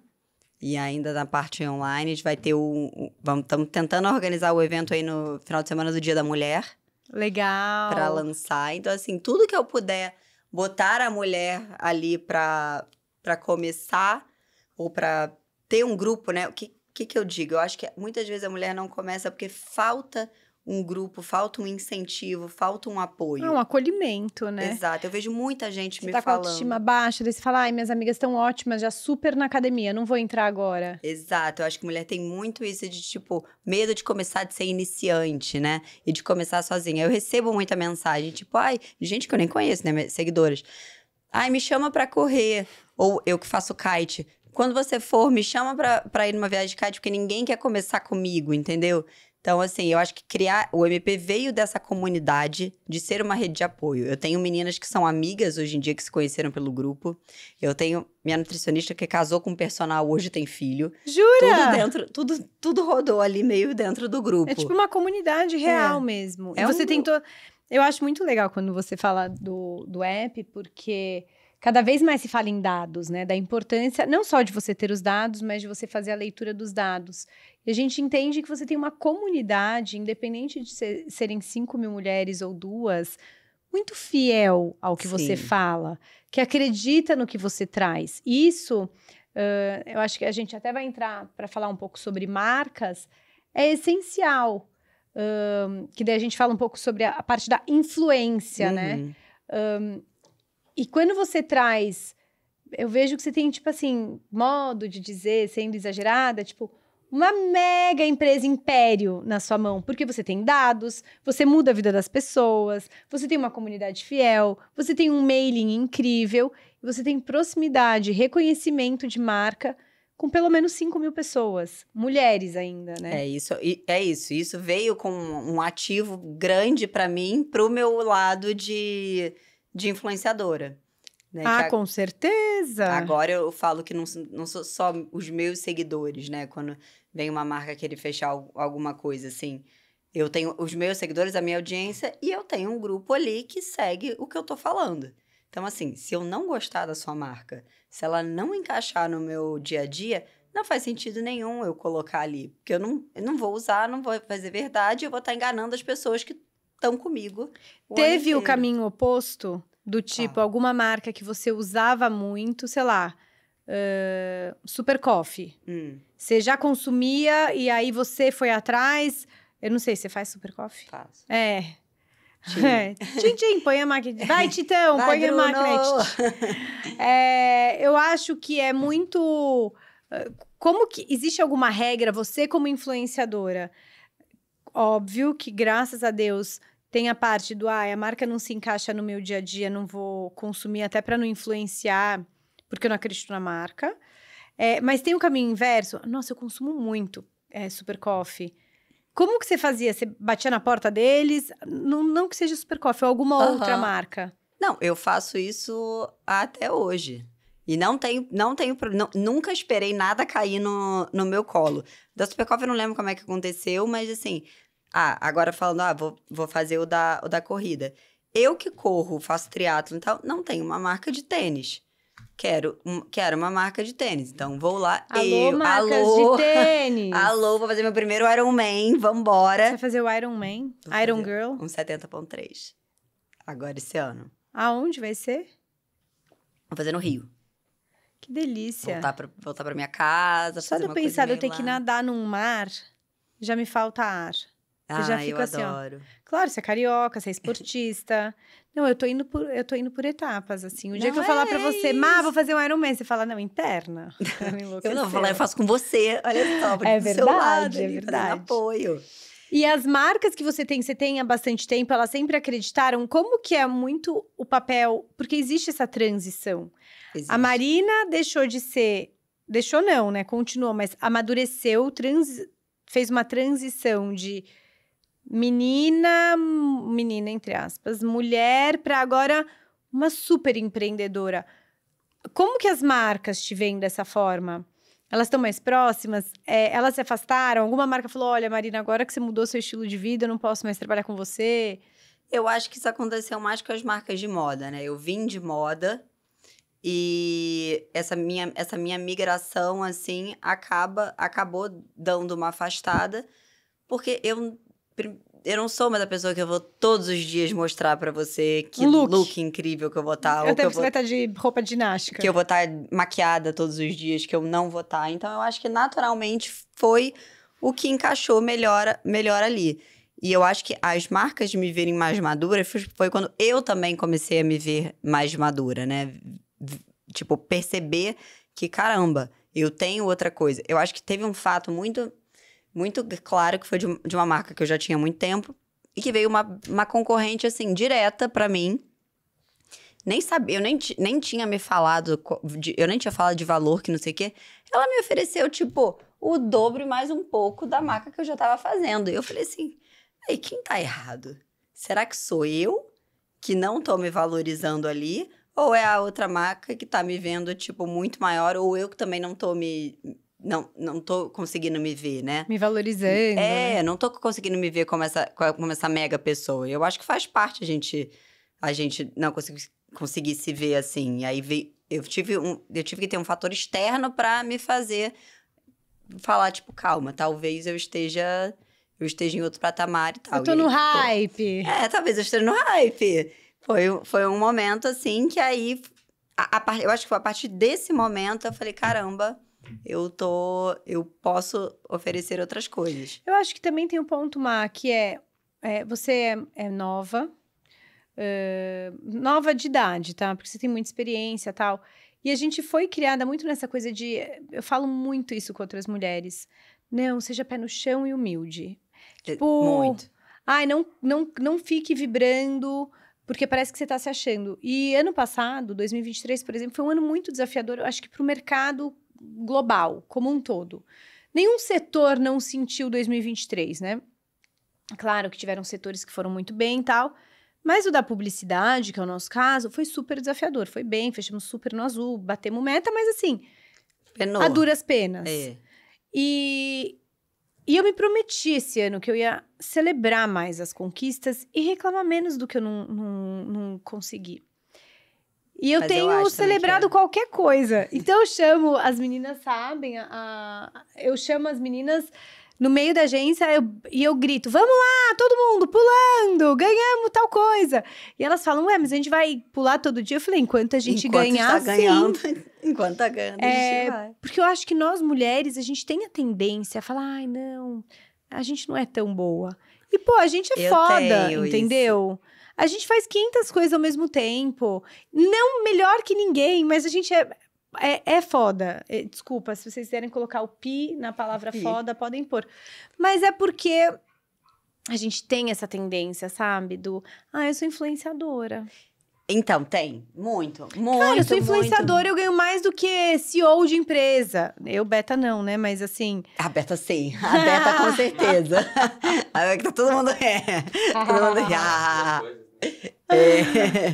E ainda na parte online, a gente vai ter o. vamos, estamos tentando organizar o evento aí no final de semana do Dia da Mulher. Legal. Para lançar. Então, assim, tudo que eu puder botar a mulher ali para começar ou para ter um grupo, né? O que, que, que eu digo? Eu acho que muitas vezes a mulher não começa porque falta um grupo, falta um incentivo, falta um apoio. É um acolhimento, né? Exato. Eu vejo muita gente você me tá falando. Você tá com a autoestima baixa, daí você fala, ai, minhas amigas estão ótimas, já super na academia, não vou entrar agora. Exato. Eu acho que mulher tem muito isso de, tipo, medo de começar, de ser iniciante, né? E de começar sozinha. Eu recebo muita mensagem, tipo, ai, gente que eu nem conheço, né? seguidores Ai, me chama pra correr. Ou eu que faço kite quando você for, me chama pra, pra ir numa viagem de kart, porque ninguém quer começar comigo, entendeu? Então, assim, eu acho que criar. O MP veio dessa comunidade de ser uma rede de apoio. Eu tenho meninas que são amigas hoje em dia, que se conheceram pelo grupo. Eu tenho minha nutricionista que casou com um personal, hoje tem filho. Jura? Tudo dentro, tudo, tudo rodou ali meio dentro do grupo. É tipo uma comunidade é. real é. mesmo. É e você um... tentou. Eu acho muito legal quando você fala do, do app, porque cada vez mais se fala em dados, né? Da importância não só de você ter os dados, mas de você fazer a leitura dos dados. E a gente entende que você tem uma comunidade, independente de ser, serem 5 mil mulheres ou duas, muito fiel ao que Sim. você fala, que acredita no que você traz. Isso, uh, eu acho que a gente até vai entrar para falar um pouco sobre marcas, é essencial. Um, que daí a gente fala um pouco sobre a, a parte da influência, né? uhum. né? Um, e quando você traz. Eu vejo que você tem, tipo assim, modo de dizer, sendo exagerada, tipo, uma mega empresa império na sua mão, porque você tem dados, você muda a vida das pessoas, você tem uma comunidade fiel, você tem um mailing incrível, você tem proximidade, reconhecimento de marca com pelo menos 5 mil pessoas, mulheres ainda, né? É isso, é isso. Isso veio com um ativo grande para mim, para o meu lado de de influenciadora. Né? Ah, a... com certeza! Agora eu falo que não, não sou só os meus seguidores, né? Quando vem uma marca querer fechar alguma coisa, assim. Eu tenho os meus seguidores, a minha audiência, e eu tenho um grupo ali que segue o que eu tô falando. Então, assim, se eu não gostar da sua marca, se ela não encaixar no meu dia a dia, não faz sentido nenhum eu colocar ali. Porque eu não, eu não vou usar, não vou fazer verdade, eu vou estar tá enganando as pessoas que estão comigo. O Teve o caminho oposto? Do tipo, ah. alguma marca que você usava muito, sei lá, uh, Super Coffee. Hum. Você já consumia e aí você foi atrás. Eu não sei, você faz Super Coffee? Faço. É. Tchim. É. tchim, tchim, põe a máquina. Vai, Titão, Vai, põe Bruno. a máquina. É, eu acho que é muito. Como que. Existe alguma regra, você como influenciadora? Óbvio que, graças a Deus, tem a parte do, ah, a marca não se encaixa no meu dia a dia, não vou consumir até para não influenciar, porque eu não acredito na marca. É, mas tem o um caminho inverso. Nossa, eu consumo muito é, Super Coffee. Como que você fazia? Você batia na porta deles? Não, não que seja Super Coffee, ou é alguma uhum. outra marca. Não, eu faço isso até hoje. E não tenho, não tenho não, nunca esperei nada cair no, no meu colo. Da Supercoffee eu não lembro como é que aconteceu, mas assim, ah, agora falando, ah, vou, vou fazer o da, o da corrida. Eu que corro, faço triatlo e tal, não tenho uma marca de tênis. Quero, um, quero uma marca de tênis. Então vou lá. Alô, eu, marcas alô, de tênis. alô, vou fazer meu primeiro Iron Man, vambora. Você vai fazer o Iron Man? Vou Iron Girl? Um 70.3. Agora esse ano. Aonde vai ser? Vou fazer no Rio. Que delícia. Voltar pra, voltar pra minha casa. Só de eu pensar de eu ter que nadar num mar, já me falta ar. Ah, eu já fico eu assim, adoro. Ó. Claro, você é carioca, você é esportista. não, eu tô indo por, eu tô indo por etapas, assim. O dia não que eu é falar pra você, Má, vou fazer um Ironman, você fala, não, interna. Eu, não vou falar, eu faço com você. Olha só, é verdade, lado, é verdade. apoio. E as marcas que você tem, você tem há bastante tempo, elas sempre acreditaram. Como que é muito o papel? Porque existe essa transição. Existe. A Marina deixou de ser. Deixou não, né? Continuou, mas amadureceu, trans, fez uma transição de menina, menina entre aspas, mulher para agora uma super empreendedora. Como que as marcas te veem dessa forma? elas estão mais próximas, é, elas se afastaram, alguma marca falou: olha, Marina, agora que você mudou seu estilo de vida, eu não posso mais trabalhar com você. Eu acho que isso aconteceu mais com as marcas de moda, né? Eu vim de moda e essa minha, essa minha migração, assim, acaba acabou dando uma afastada, porque eu eu não sou mais a pessoa que eu vou todos os dias mostrar para você que look. look. incrível que eu vou estar. Tá, Até eu você vou... vai estar tá de roupa de ginástica. Que eu vou estar tá maquiada todos os dias, que eu não vou estar. Então, eu acho que naturalmente foi o que encaixou melhor, melhor ali. E eu acho que as marcas de me verem mais madura foi quando eu também comecei a me ver mais madura, né? Tipo, perceber que, caramba, eu tenho outra coisa. Eu acho que teve um fato muito muito claro que foi de, de uma marca que eu já tinha há muito tempo e que veio uma, uma concorrente, assim, direta para mim. Nem sabia, eu nem, nem tinha me falado, de, eu nem tinha falado de valor, que não sei o quê. Ela me ofereceu, tipo, o dobro mais um pouco da marca que eu já tava fazendo. E eu falei assim, aí quem tá errado? Será que sou eu que não tô me valorizando ali? Ou é a outra marca que tá me vendo, tipo, muito maior? Ou eu que também não tô me não não tô conseguindo me ver, né? Me valorizando. É, né? não tô conseguindo me ver como essa como essa mega pessoa. Eu acho que faz parte a gente a gente não conseguir, conseguir se ver assim. E aí eu tive um eu tive que ter um fator externo para me fazer falar tipo, calma, talvez eu esteja eu esteja em outro patamar e tal. Eu tô no hype. Pô, é, talvez eu esteja no hype. Foi, foi um momento assim que aí a, a, eu acho que foi a partir desse momento eu falei, caramba, eu tô, eu posso oferecer outras coisas. Eu acho que também tem um ponto, Má, que é, é você é, é nova, uh, nova de idade, tá? Porque você tem muita experiência tal. E a gente foi criada muito nessa coisa de. Eu falo muito isso com outras mulheres. Não, seja pé no chão e humilde. É, tipo, muito. Ai, não, não, não fique vibrando, porque parece que você está se achando. E ano passado, 2023, por exemplo, foi um ano muito desafiador, eu acho que para o mercado global, como um todo. Nenhum setor não sentiu 2023, né? Claro que tiveram setores que foram muito bem e tal, mas o da publicidade, que é o nosso caso, foi super desafiador. Foi bem, fechamos super no azul, batemos meta, mas assim, Penou. a duras penas. É. E, e eu me prometi esse ano que eu ia celebrar mais as conquistas e reclamar menos do que eu não, não, não consegui. E eu Mas tenho eu celebrado é. qualquer coisa. Então eu chamo, as meninas sabem, a, a, eu chamo as meninas no meio da agência eu, e eu grito: vamos lá, todo mundo pulando, ganhamos tal coisa. E elas falam: ué, mas a gente vai pular todo dia? Eu falei: enquanto a gente enquanto ganhar. Tá ganhando, enquanto tá ganhando, é, a gente vai. Porque eu acho que nós mulheres, a gente tem a tendência a falar: ai, não, a gente não é tão boa. E, pô, a gente é eu foda, entendeu? Isso. A gente faz 500 coisas ao mesmo tempo. Não melhor que ninguém, mas a gente é. É, é foda. É, desculpa, se vocês quiserem colocar o pi na palavra pi. foda, podem pôr. Mas é porque a gente tem essa tendência, sabe? Do, ah, eu sou influenciadora. Então, tem. Muito, muito. Cara, eu sou influenciadora, muito. eu ganho mais do que CEO de empresa. Eu, Beta, não, né? Mas assim. A Beta, sim. A Beta, com certeza. a Beta, todo mundo é. Todo mundo é. Ah. É.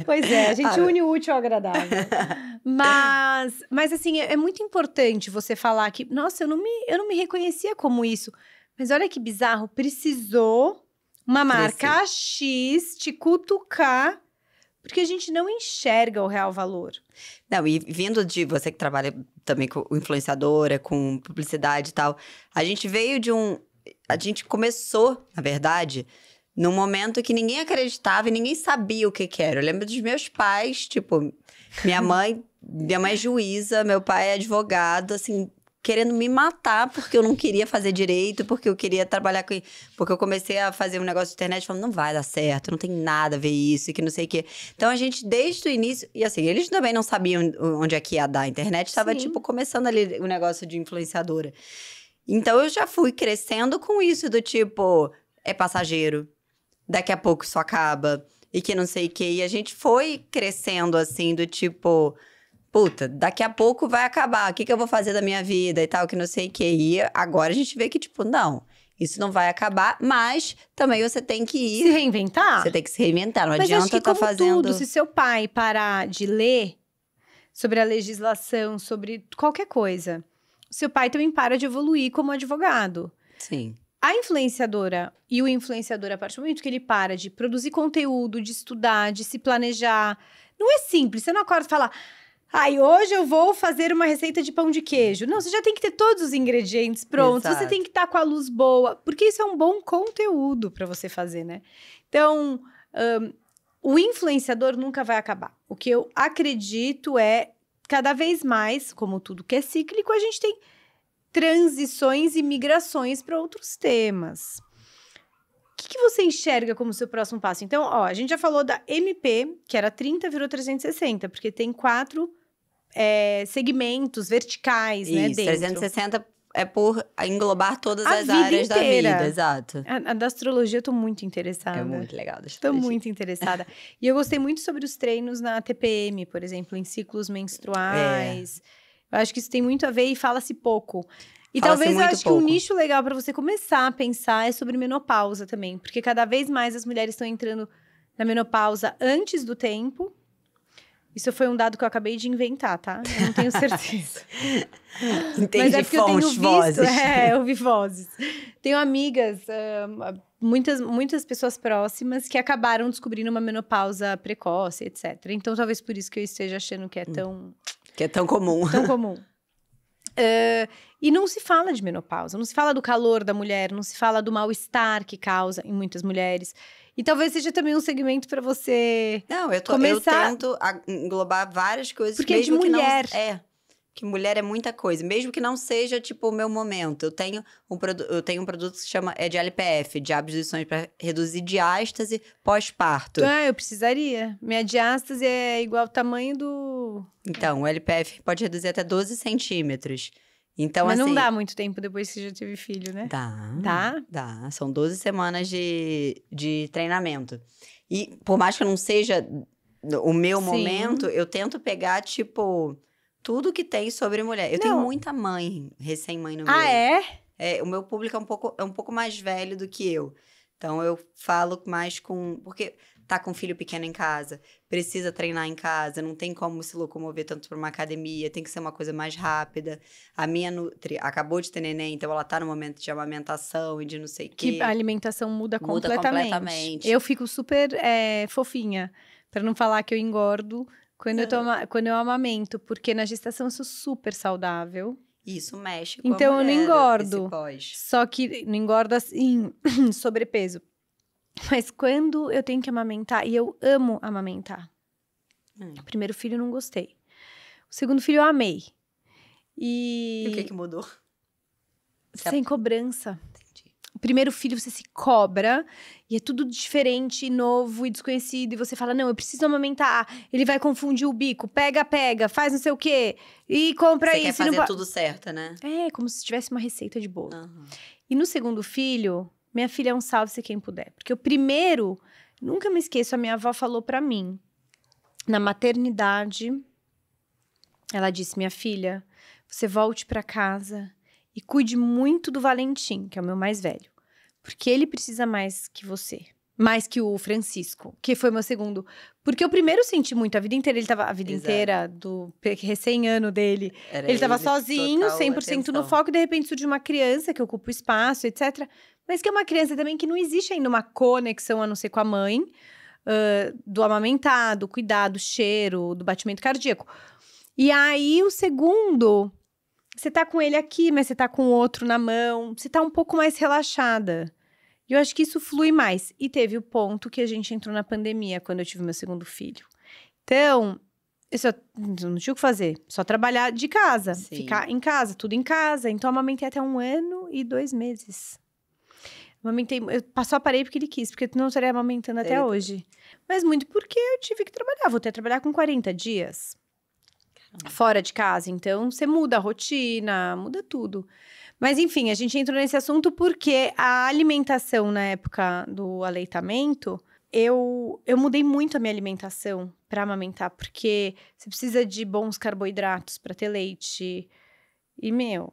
Pois é, a gente ah. une o útil ao agradável. mas, mas assim, é, é muito importante você falar que, nossa, eu não me, eu não me reconhecia como isso. Mas olha que bizarro, precisou uma marca X te cutucar porque a gente não enxerga o real valor. Não, e vindo de você que trabalha também com influenciadora, com publicidade e tal, a gente veio de um. A gente começou, na verdade, num momento que ninguém acreditava e ninguém sabia o que, que era. Eu lembro dos meus pais, tipo, minha mãe, minha mãe é juíza, meu pai é advogado, assim, querendo me matar porque eu não queria fazer direito, porque eu queria trabalhar com. Porque eu comecei a fazer um negócio de internet falando, não vai dar certo, não tem nada a ver isso, e que não sei o quê. Então a gente, desde o início, e assim, eles também não sabiam onde é que ia dar a internet, estava, tipo, começando ali o negócio de influenciadora. Então eu já fui crescendo com isso, do tipo, é passageiro daqui a pouco isso acaba e que não sei o que. E a gente foi crescendo assim, do tipo, puta, daqui a pouco vai acabar, o que, que eu vou fazer da minha vida e tal, que não sei o que. E agora a gente vê que, tipo, não. Isso não vai acabar, mas também você tem que ir. Se reinventar? Você tem que se reinventar. Não mas adianta estar tá fazendo. Tudo, se seu pai parar de ler sobre a legislação, sobre qualquer coisa, seu pai também para de evoluir como advogado. Sim. A influenciadora e o influenciador, a partir do momento que ele para de produzir conteúdo, de estudar, de se planejar, não é simples. Você não acorda e fala, ai, hoje eu vou fazer uma receita de pão de queijo. Não, você já tem que ter todos os ingredientes prontos, Exato. você tem que estar com a luz boa, porque isso é um bom conteúdo para você fazer, né? Então, um, o influenciador nunca vai acabar. O que eu acredito é, cada vez mais, como tudo que é cíclico, a gente tem transições e migrações para outros temas. O que, que, você enxerga como seu próximo passo? Então, ó, a gente já falou da MP, que era 30, virou 360, porque tem quatro é, segmentos verticais, né, Isso, né, dentro. 360 é por englobar todas a as áreas inteira. da vida, exato. A, a, da astrologia eu tô muito interessada. É muito legal. Estou muito interessada. e eu gostei muito sobre os treinos na TPM, por exemplo, em ciclos é. menstruais. É eu acho que isso tem muito a ver e fala-se pouco. E fala talvez eu acho pouco. que um nicho legal para você começar a pensar é sobre menopausa também, porque cada vez mais as mulheres estão entrando na menopausa antes do tempo. Isso foi um dado que eu acabei de inventar, tá? Eu não tenho certeza. Entendi Mas é porque eu tenho visto, vozes. É, eu vi vozes. Tenho amigas, ah, muitas, muitas pessoas próximas que acabaram descobrindo uma menopausa precoce, etc. Então, talvez por isso que eu esteja achando que é hum. tão... Hum que é tão comum. Tão comum. Uh, e não se fala de menopausa, não se fala do calor da mulher, não se fala do mal-estar que causa em muitas mulheres. E talvez seja também um segmento para você. Não, eu, tô, começar... eu tento englobar várias coisas Porque é mesmo de mulher. que não é que mulher é muita coisa, mesmo que não seja tipo o meu momento. Eu tenho um, eu tenho um produto que se chama é de LPF, de abduções para reduzir diástase pós-parto. Ah, eu precisaria. Minha diástase é igual ao tamanho do. Então, o LPF pode reduzir até 12 centímetros. Então, Mas assim, não dá muito tempo depois que já teve filho, né? Dá. Dá? Dá. São 12 semanas de, de treinamento. E por mais que não seja o meu Sim. momento, eu tento pegar, tipo, tudo que tem sobre mulher. Eu não. tenho muita mãe, recém-mãe no meu. Ah, é? é? O meu público é um, pouco, é um pouco mais velho do que eu. Então eu falo mais com. Porque tá com um filho pequeno em casa, precisa treinar em casa, não tem como se locomover tanto para uma academia, tem que ser uma coisa mais rápida. A minha nutri acabou de ter neném, então ela tá no momento de amamentação e de não sei o quê. Que a alimentação muda, muda completamente. completamente. Eu fico super é, fofinha, para não falar que eu engordo quando, eu, então toma, quando eu amamento, porque na gestação eu sou super saudável. Isso mexe com Então a mulher, eu não engordo. Só que não engordo assim, sobrepeso. Mas quando eu tenho que amamentar, e eu amo amamentar. Hum. O primeiro filho eu não gostei. O segundo filho eu amei. E, e o que que mudou? Sem cobrança o primeiro filho você se cobra e é tudo diferente, novo e desconhecido e você fala: "Não, eu preciso amamentar". Ele vai confundir o bico, pega, pega, faz não sei o quê e compra você isso. Quer fazer não... tudo certo, né? É, como se tivesse uma receita de bolo. Uhum. E no segundo filho, minha filha é um salve se quem puder, porque o primeiro, nunca me esqueço, a minha avó falou para mim na maternidade, ela disse: "Minha filha, você volte para casa e cuide muito do Valentim, que é o meu mais velho. Porque ele precisa mais que você. Mais que o Francisco, que foi meu segundo. Porque o primeiro senti muito, a vida inteira, ele tava, a vida Exato. inteira, do recém-ano dele, Era ele tava ele sozinho, 100% atenção. no foco, e de repente surge uma criança que ocupa o espaço, etc. Mas que é uma criança também que não existe ainda uma conexão, a não ser com a mãe, uh, do amamentado, cuidado, cheiro, do batimento cardíaco. E aí, o segundo, você tá com ele aqui, mas você tá com outro na mão. Você tá um pouco mais relaxada. E eu acho que isso flui mais. E teve o ponto que a gente entrou na pandemia, quando eu tive meu segundo filho. Então, eu só, não tinha o que fazer. Só trabalhar de casa. Sim. Ficar em casa, tudo em casa. Então, amamentei até um ano e dois meses. Amamentei, eu só parei porque ele quis, porque não estaria amamentando até Eita. hoje. Mas muito porque eu tive que trabalhar. Vou ter que trabalhar com 40 dias fora de casa. Então, você muda a rotina, muda tudo. Mas, enfim, a gente entrou nesse assunto porque a alimentação na época do aleitamento, eu, eu mudei muito a minha alimentação para amamentar, porque você precisa de bons carboidratos para ter leite. E, meu,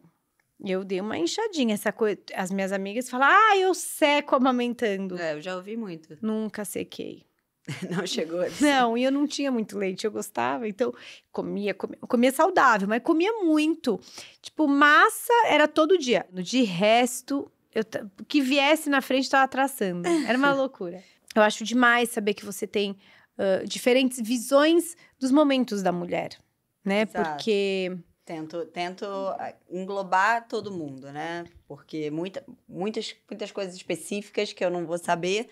eu dei uma inchadinha. Essa co, as minhas amigas falam, ah, eu seco amamentando. É, eu já ouvi muito. Nunca sequei. Não chegou a Não, e eu não tinha muito leite, eu gostava, então comia, comia, comia saudável, mas comia muito. Tipo, massa era todo dia. De resto, eu, que viesse na frente estava traçando. Era uma loucura. Eu acho demais saber que você tem uh, diferentes visões dos momentos da mulher, né? Exato. Porque tento tento ah, englobar todo mundo, né? Porque muita, muitas muitas coisas específicas que eu não vou saber,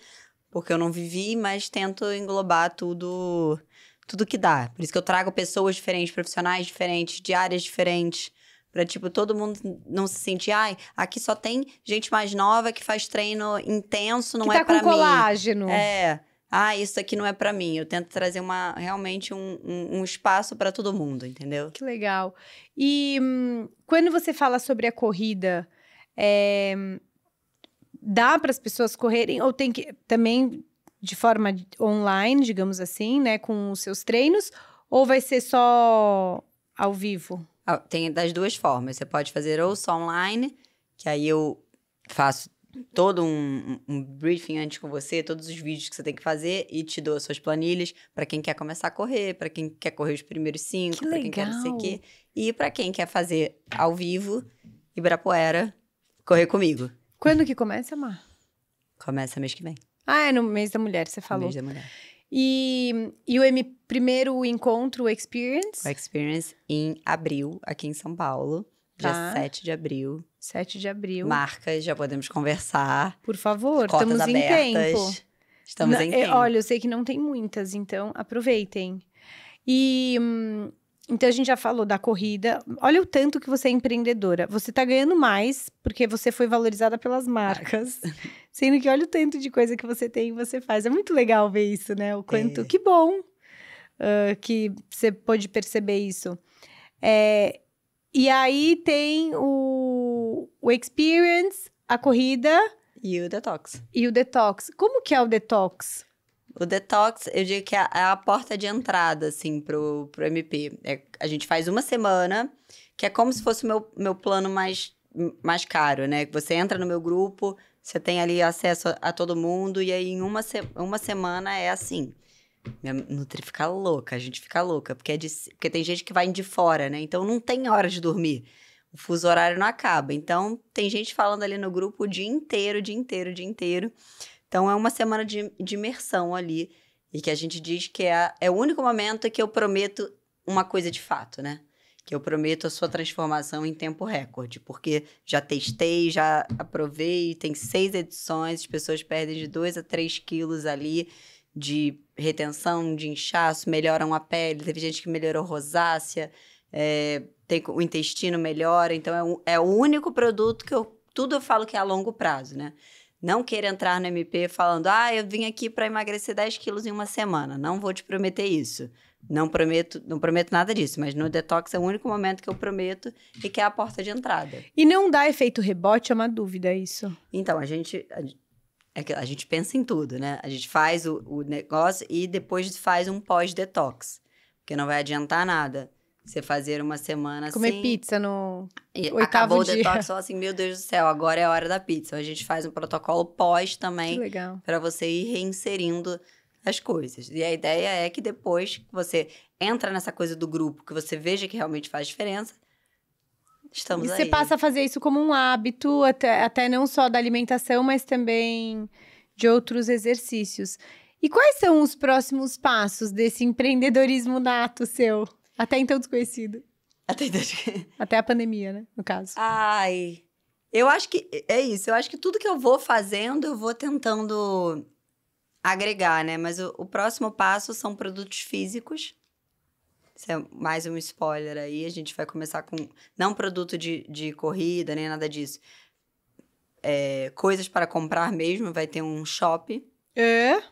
porque eu não vivi, mas tento englobar tudo tudo que dá. Por isso que eu trago pessoas diferentes, profissionais diferentes, de áreas diferentes. para tipo, todo mundo não se sentir, ai, aqui só tem gente mais nova que faz treino intenso, não que é tá pra com mim. colágeno. É. Ah, isso aqui não é para mim. Eu tento trazer uma realmente um, um, um espaço para todo mundo, entendeu? Que legal. E hum, quando você fala sobre a corrida, é, dá para as pessoas correrem ou tem que também de forma online, digamos assim, né, com os seus treinos, ou vai ser só ao vivo? Ah, tem das duas formas. Você pode fazer ou só online, que aí eu faço todo um, um, briefing antes com você, todos os vídeos que você tem que fazer e te dou as suas planilhas para quem quer começar a correr, para quem quer correr os primeiros cinco, que para quem quer não sei o quê. E para quem quer fazer ao vivo, Ibirapuera, correr comigo. Quando que começa, Mar? Começa mês que vem. Ah, é no mês da mulher, você falou. No mês da mulher. E, e o M, primeiro encontro, o Experience? O Experience em abril, aqui em São Paulo. Tá. Dia 7 de abril. 7 de abril. Marcas, já podemos conversar. Por favor, Cotas estamos abertas. em tempo. Estamos Na, em é, tempo. Olha, eu sei que não tem muitas, então aproveitem. E hum, então a gente já falou da corrida. Olha o tanto que você é empreendedora. Você está ganhando mais porque você foi valorizada pelas marcas. Sendo que olha o tanto de coisa que você tem e você faz. É muito legal ver isso, né? O quanto. É. Que bom uh, que você pôde perceber isso. É, e aí tem o, o experience, a corrida. E o detox. E o detox. Como que é o detox? O detox, eu digo que é, é a porta de entrada, assim, pro, pro MP. É, a gente faz uma semana, que é como se fosse o meu, meu plano mais, mais caro, né? Você entra no meu grupo, você tem ali acesso a, a todo mundo, e aí em uma, se, uma semana é assim. Minha Nutri fica louca, a gente fica louca, porque, é de, porque tem gente que vai de fora, né? Então não tem hora de dormir. O fuso horário não acaba. Então tem gente falando ali no grupo o dia inteiro, o dia inteiro, o dia inteiro. O dia inteiro. Então é uma semana de, de imersão ali. E que a gente diz que é, é o único momento que eu prometo uma coisa de fato, né? Que eu prometo a sua transformação em tempo recorde. Porque já testei, já aprovei, tem seis edições, as pessoas perdem de 2 a 3 quilos ali de retenção, de inchaço, melhoram a pele. Teve gente que melhorou rosácea, é, tem, o intestino melhora. Então, é, um, é o único produto que eu. Tudo eu falo que é a longo prazo, né? Não queira entrar no MP falando, ah, eu vim aqui para emagrecer 10 quilos em uma semana. Não vou te prometer isso. Não prometo, não prometo nada disso, mas no detox é o único momento que eu prometo e que é a porta de entrada. E não dá efeito rebote, é uma dúvida isso. Então, a gente a, é a gente pensa em tudo, né? A gente faz o, o negócio e depois faz um pós-detox, porque não vai adiantar nada você fazer uma semana Comer assim. Comer pizza no. E oitavo acabou dia. o detox, falou assim: meu Deus do céu, agora é a hora da pizza. A gente faz um protocolo pós também. para você ir reinserindo as coisas. E a ideia é que depois que você entra nessa coisa do grupo, que você veja que realmente faz diferença, estamos e aí. Você passa a fazer isso como um hábito, até, até não só da alimentação, mas também de outros exercícios. E quais são os próximos passos desse empreendedorismo nato seu? Até então desconhecido. Até então Até a pandemia, né? No caso. Ai. Eu acho que é isso. Eu acho que tudo que eu vou fazendo, eu vou tentando agregar, né? Mas o, o próximo passo são produtos físicos. Isso é mais um spoiler aí. A gente vai começar com não produto de, de corrida, nem nada disso. É, coisas para comprar mesmo, vai ter um shop. É? é.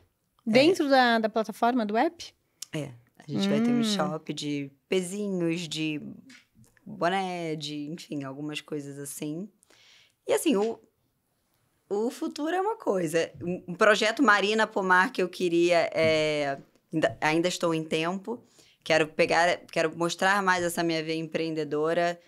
Dentro é. Da, da plataforma, do app? É. A gente hum. vai ter um hum. shop de pezinhos, de boné, de, enfim, algumas coisas assim. E assim, o, o futuro é uma coisa. Um projeto Marina Pomar que eu queria, é, ainda, ainda estou em tempo. Quero pegar, quero mostrar mais essa minha veia empreendedora.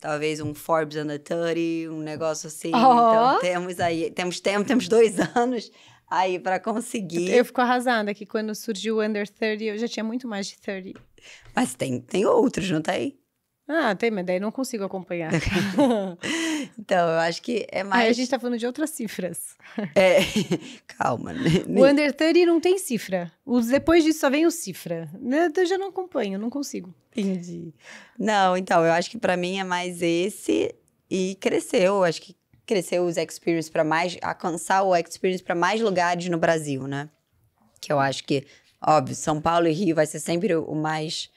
Talvez um Forbes Under 30, um negócio assim. Oh. Então temos aí, temos tempo, temos dois anos aí para conseguir. Eu fico arrasada que quando surgiu o Under 30, eu já tinha muito mais de 30. Mas tem, tem outros, não tem? Ah, tem, mas daí não consigo acompanhar. então, eu acho que é mais. Aí a gente tá falando de outras cifras. É, calma. Né? O Under 30 não tem cifra. Os, depois disso só vem o cifra. Eu já não acompanho, não consigo. Entendi. Não, então, eu acho que para mim é mais esse e cresceu. Acho que crescer os Experience para mais, alcançar o Experience para mais lugares no Brasil, né? Que eu acho que, óbvio, São Paulo e Rio vai ser sempre o mais,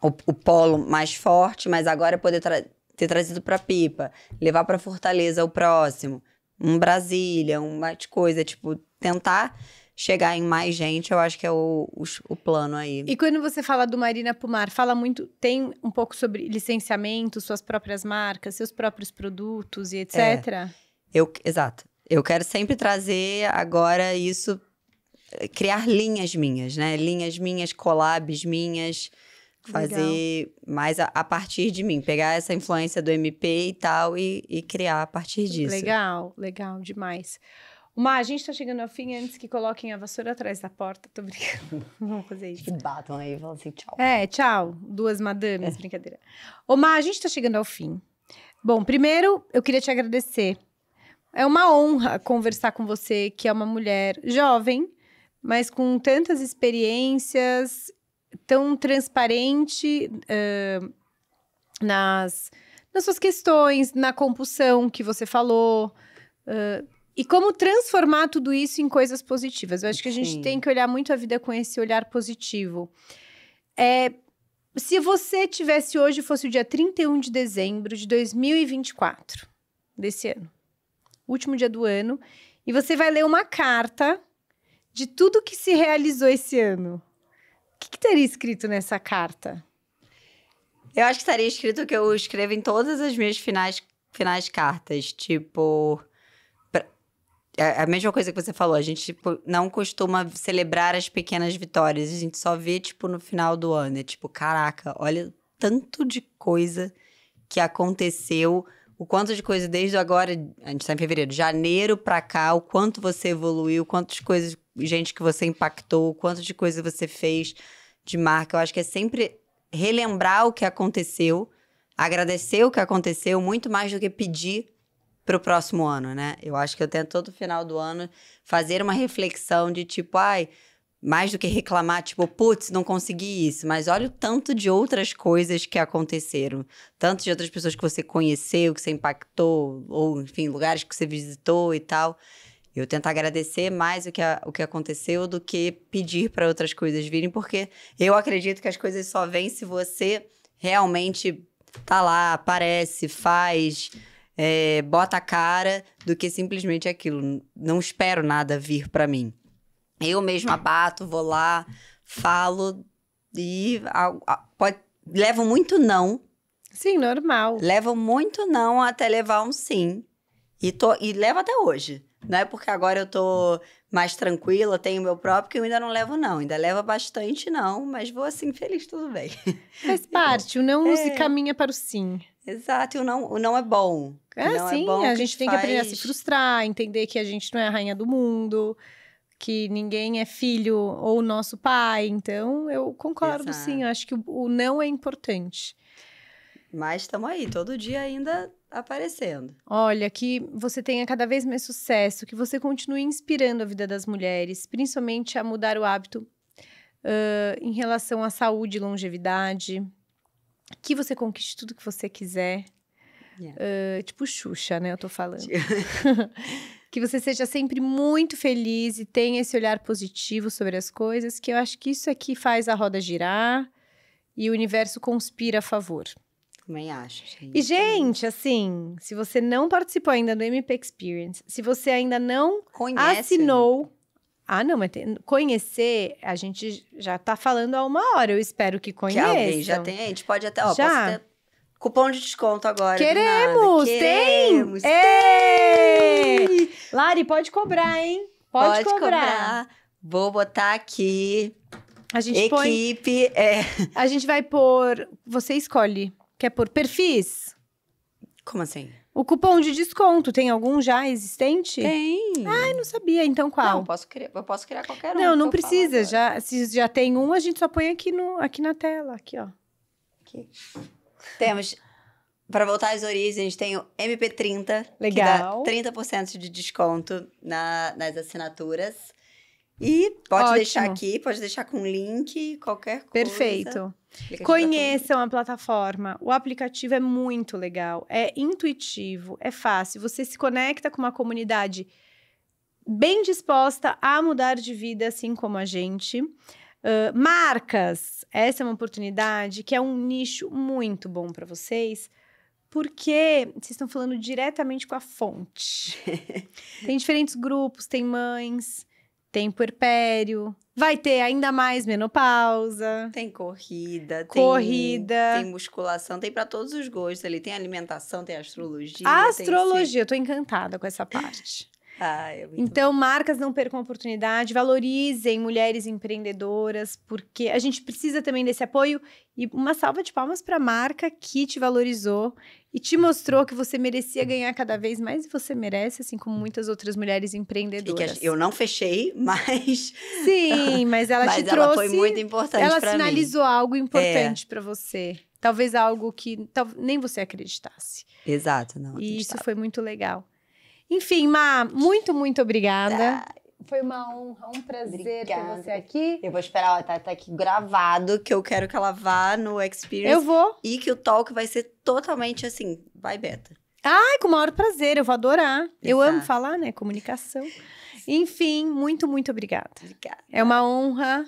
o, o polo mais forte, mas agora poder tra ter trazido para Pipa, levar para Fortaleza o próximo, um Brasília, um de coisa, tipo, tentar chegar em mais gente, eu acho que é o, o, o, plano aí. E quando você fala do Marina Pumar, fala muito, tem um pouco sobre licenciamento, suas próprias marcas, seus próprios produtos e etc. É, eu, exato. Eu quero sempre trazer agora isso, eh, criar linhas minhas, né? Linhas minhas, collabs minhas, fazer Legal. mais a, a, partir de mim, pegar essa influência do MP e tal e, e criar a partir disso. Legal, legal demais. Uma, a gente está chegando ao fim antes que coloquem a vassoura atrás da porta. Tô brincando. Vamos fazer isso. Que batam aí vão falam assim, tchau. É, tchau. Duas madames, é. brincadeira. Uma, a gente está chegando ao fim. Bom, primeiro, eu queria te agradecer. É uma honra conversar com você, que é uma mulher jovem, mas com tantas experiências, tão transparente uh, nas, nas suas questões, na compulsão que você falou. Uh, e como transformar tudo isso em coisas positivas? Eu acho que a gente tem que olhar muito a vida com esse olhar positivo. É, se você tivesse hoje, fosse o dia 31 de dezembro de 2024, desse ano, último dia do ano, e você vai ler uma carta de tudo que se realizou esse ano, o que, que teria escrito nessa carta? Eu acho que estaria escrito o que eu escrevo em todas as minhas finais, finais cartas, tipo é, é a mesma coisa que você falou, a gente tipo, não costuma celebrar as pequenas vitórias, a gente só vê tipo no final do ano, é tipo, caraca, olha tanto de coisa que aconteceu, o quanto de coisa desde agora, a gente está em fevereiro, janeiro para cá, o quanto você evoluiu, quantas coisas, gente que você impactou, quanto de coisa você fez de marca. Eu acho que é sempre relembrar o que aconteceu, agradecer o que aconteceu, muito mais do que pedir para o próximo ano, né? Eu acho que eu tento todo final do ano fazer uma reflexão de tipo, ai, mais do que reclamar, tipo, putz, não consegui isso, mas olha o tanto de outras coisas que aconteceram, tanto de outras pessoas que você conheceu, que você impactou, ou enfim, lugares que você visitou e tal. Eu tento agradecer mais o que, a, o que aconteceu do que pedir para outras coisas virem, porque eu acredito que as coisas só vêm se você realmente tá lá, aparece, faz, é, bota a cara do que simplesmente aquilo. Não espero nada vir para mim. Eu mesma bato, vou lá, falo e a, a, pode, levo muito não. Sim, normal. Levo muito não até levar um sim. E, tô, e levo até hoje. Não é porque agora eu tô mais tranquila, tenho meu próprio, que eu ainda não levo, não. Ainda leva bastante, não, mas vou assim, feliz, tudo bem. Faz parte, o não é. se caminha para o sim. Exato, e o não, o não é bom. É, não é sim, é bom, a gente tem faz... que aprender a se frustrar, entender que a gente não é a rainha do mundo, que ninguém é filho ou nosso pai. Então, eu concordo, Exato. sim, eu acho que o, o não é importante. Mas estamos aí, todo dia ainda aparecendo. Olha, que você tenha cada vez mais sucesso, que você continue inspirando a vida das mulheres, principalmente a mudar o hábito uh, em relação à saúde e longevidade, que você conquiste tudo que você quiser. Yeah. Uh, tipo Xuxa, né? Eu tô falando. que você seja sempre muito feliz e tenha esse olhar positivo sobre as coisas, que eu acho que isso aqui é faz a roda girar e o universo conspira a favor. Também acho. Gente. E, gente, assim, se você não participou ainda do MP Experience, se você ainda não Conhece, assinou ah, não, mas tem, conhecer, a gente já tá falando há uma hora, eu espero que conheça. Que alguém já tem, a gente pode até, ó, já. Ter cupom de desconto agora. Queremos, Queremos tem! tem. Ei! Lari, pode cobrar, hein? Pode, pode cobrar. cobrar. Vou botar aqui. A gente Equipe, põe... é. A gente vai pôr, você escolhe, quer pôr perfis? Como assim? O cupom de desconto, tem algum já existente? Tem. Ai, não sabia. Então qual? Não, posso criar, eu posso criar qualquer um. Não, não precisa. Já, se já tem um, a gente só põe aqui, no, aqui na tela. Aqui, ó. Aqui. Temos. Para voltar às origens, temos tem o MP30. Legal. Que dá 30% de desconto na, nas assinaturas. E pode Ótimo. deixar aqui, pode deixar com link, qualquer coisa. Perfeito. Conheçam a plataforma. O aplicativo é muito legal, é intuitivo, é fácil. Você se conecta com uma comunidade bem disposta a mudar de vida, assim como a gente. Uh, marcas, essa é uma oportunidade que é um nicho muito bom para vocês porque vocês estão falando diretamente com a fonte. tem diferentes grupos, tem mães, tem puerpério, vai ter ainda mais menopausa. Tem corrida, corrida. tem, tem musculação, tem para todos os gostos ali. Tem alimentação, tem astrologia. astrologia, tem... eu tô encantada com essa parte. Ah, é então, bom. marcas não percam a oportunidade, valorizem mulheres empreendedoras, porque a gente precisa também desse apoio. E uma salva de palmas para a marca que te valorizou e te mostrou que você merecia ganhar cada vez mais e você merece, assim como muitas outras mulheres empreendedoras. eu não fechei, mas. Sim, mas ela mas te ela trouxe. Foi muito importante. Ela sinalizou mim. algo importante é. para você. Talvez algo que nem você acreditasse. Exato, não. E isso foi muito legal. Enfim, Má, muito, muito obrigada. Ah. Foi uma honra, um prazer Obrigada. ter você aqui. Eu vou esperar, ó, tá, tá aqui gravado, que eu quero que ela vá no Experience. Eu vou. E que o talk vai ser totalmente assim, vai beta. Ai, com o maior prazer, eu vou adorar. Exato. Eu amo falar, né? Comunicação. Enfim, muito, muito obrigada. Obrigada. É uma honra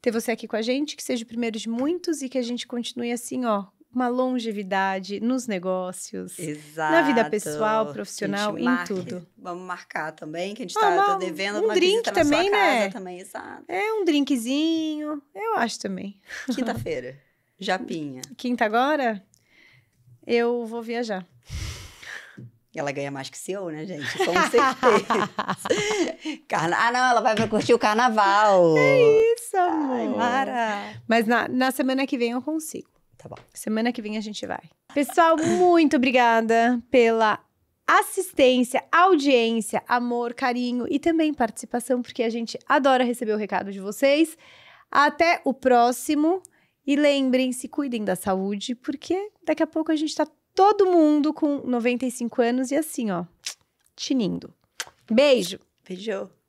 ter você aqui com a gente, que seja o primeiro de muitos e que a gente continue assim, ó, uma longevidade nos negócios, Exato. na vida pessoal, profissional, em tudo. Vamos marcar também, que a gente está ah, tá devendo um uma drink também, né? Também, é um drinkzinho, eu acho também. Quinta-feira, Japinha. Quinta agora, eu vou viajar. Ela ganha mais que seu, né, gente? Com certeza. Carna... Ah, não, ela vai curtir o carnaval. É isso, amor. Ai, Mara. Mas na, na semana que vem eu consigo tá bom. Semana que vem a gente vai. Pessoal, muito obrigada pela assistência, audiência, amor, carinho e também participação, porque a gente adora receber o recado de vocês. Até o próximo. E lembrem-se, cuidem da saúde, porque daqui a pouco a gente tá todo mundo com 95 anos e assim, ó, tinindo. Beijo. Beijo.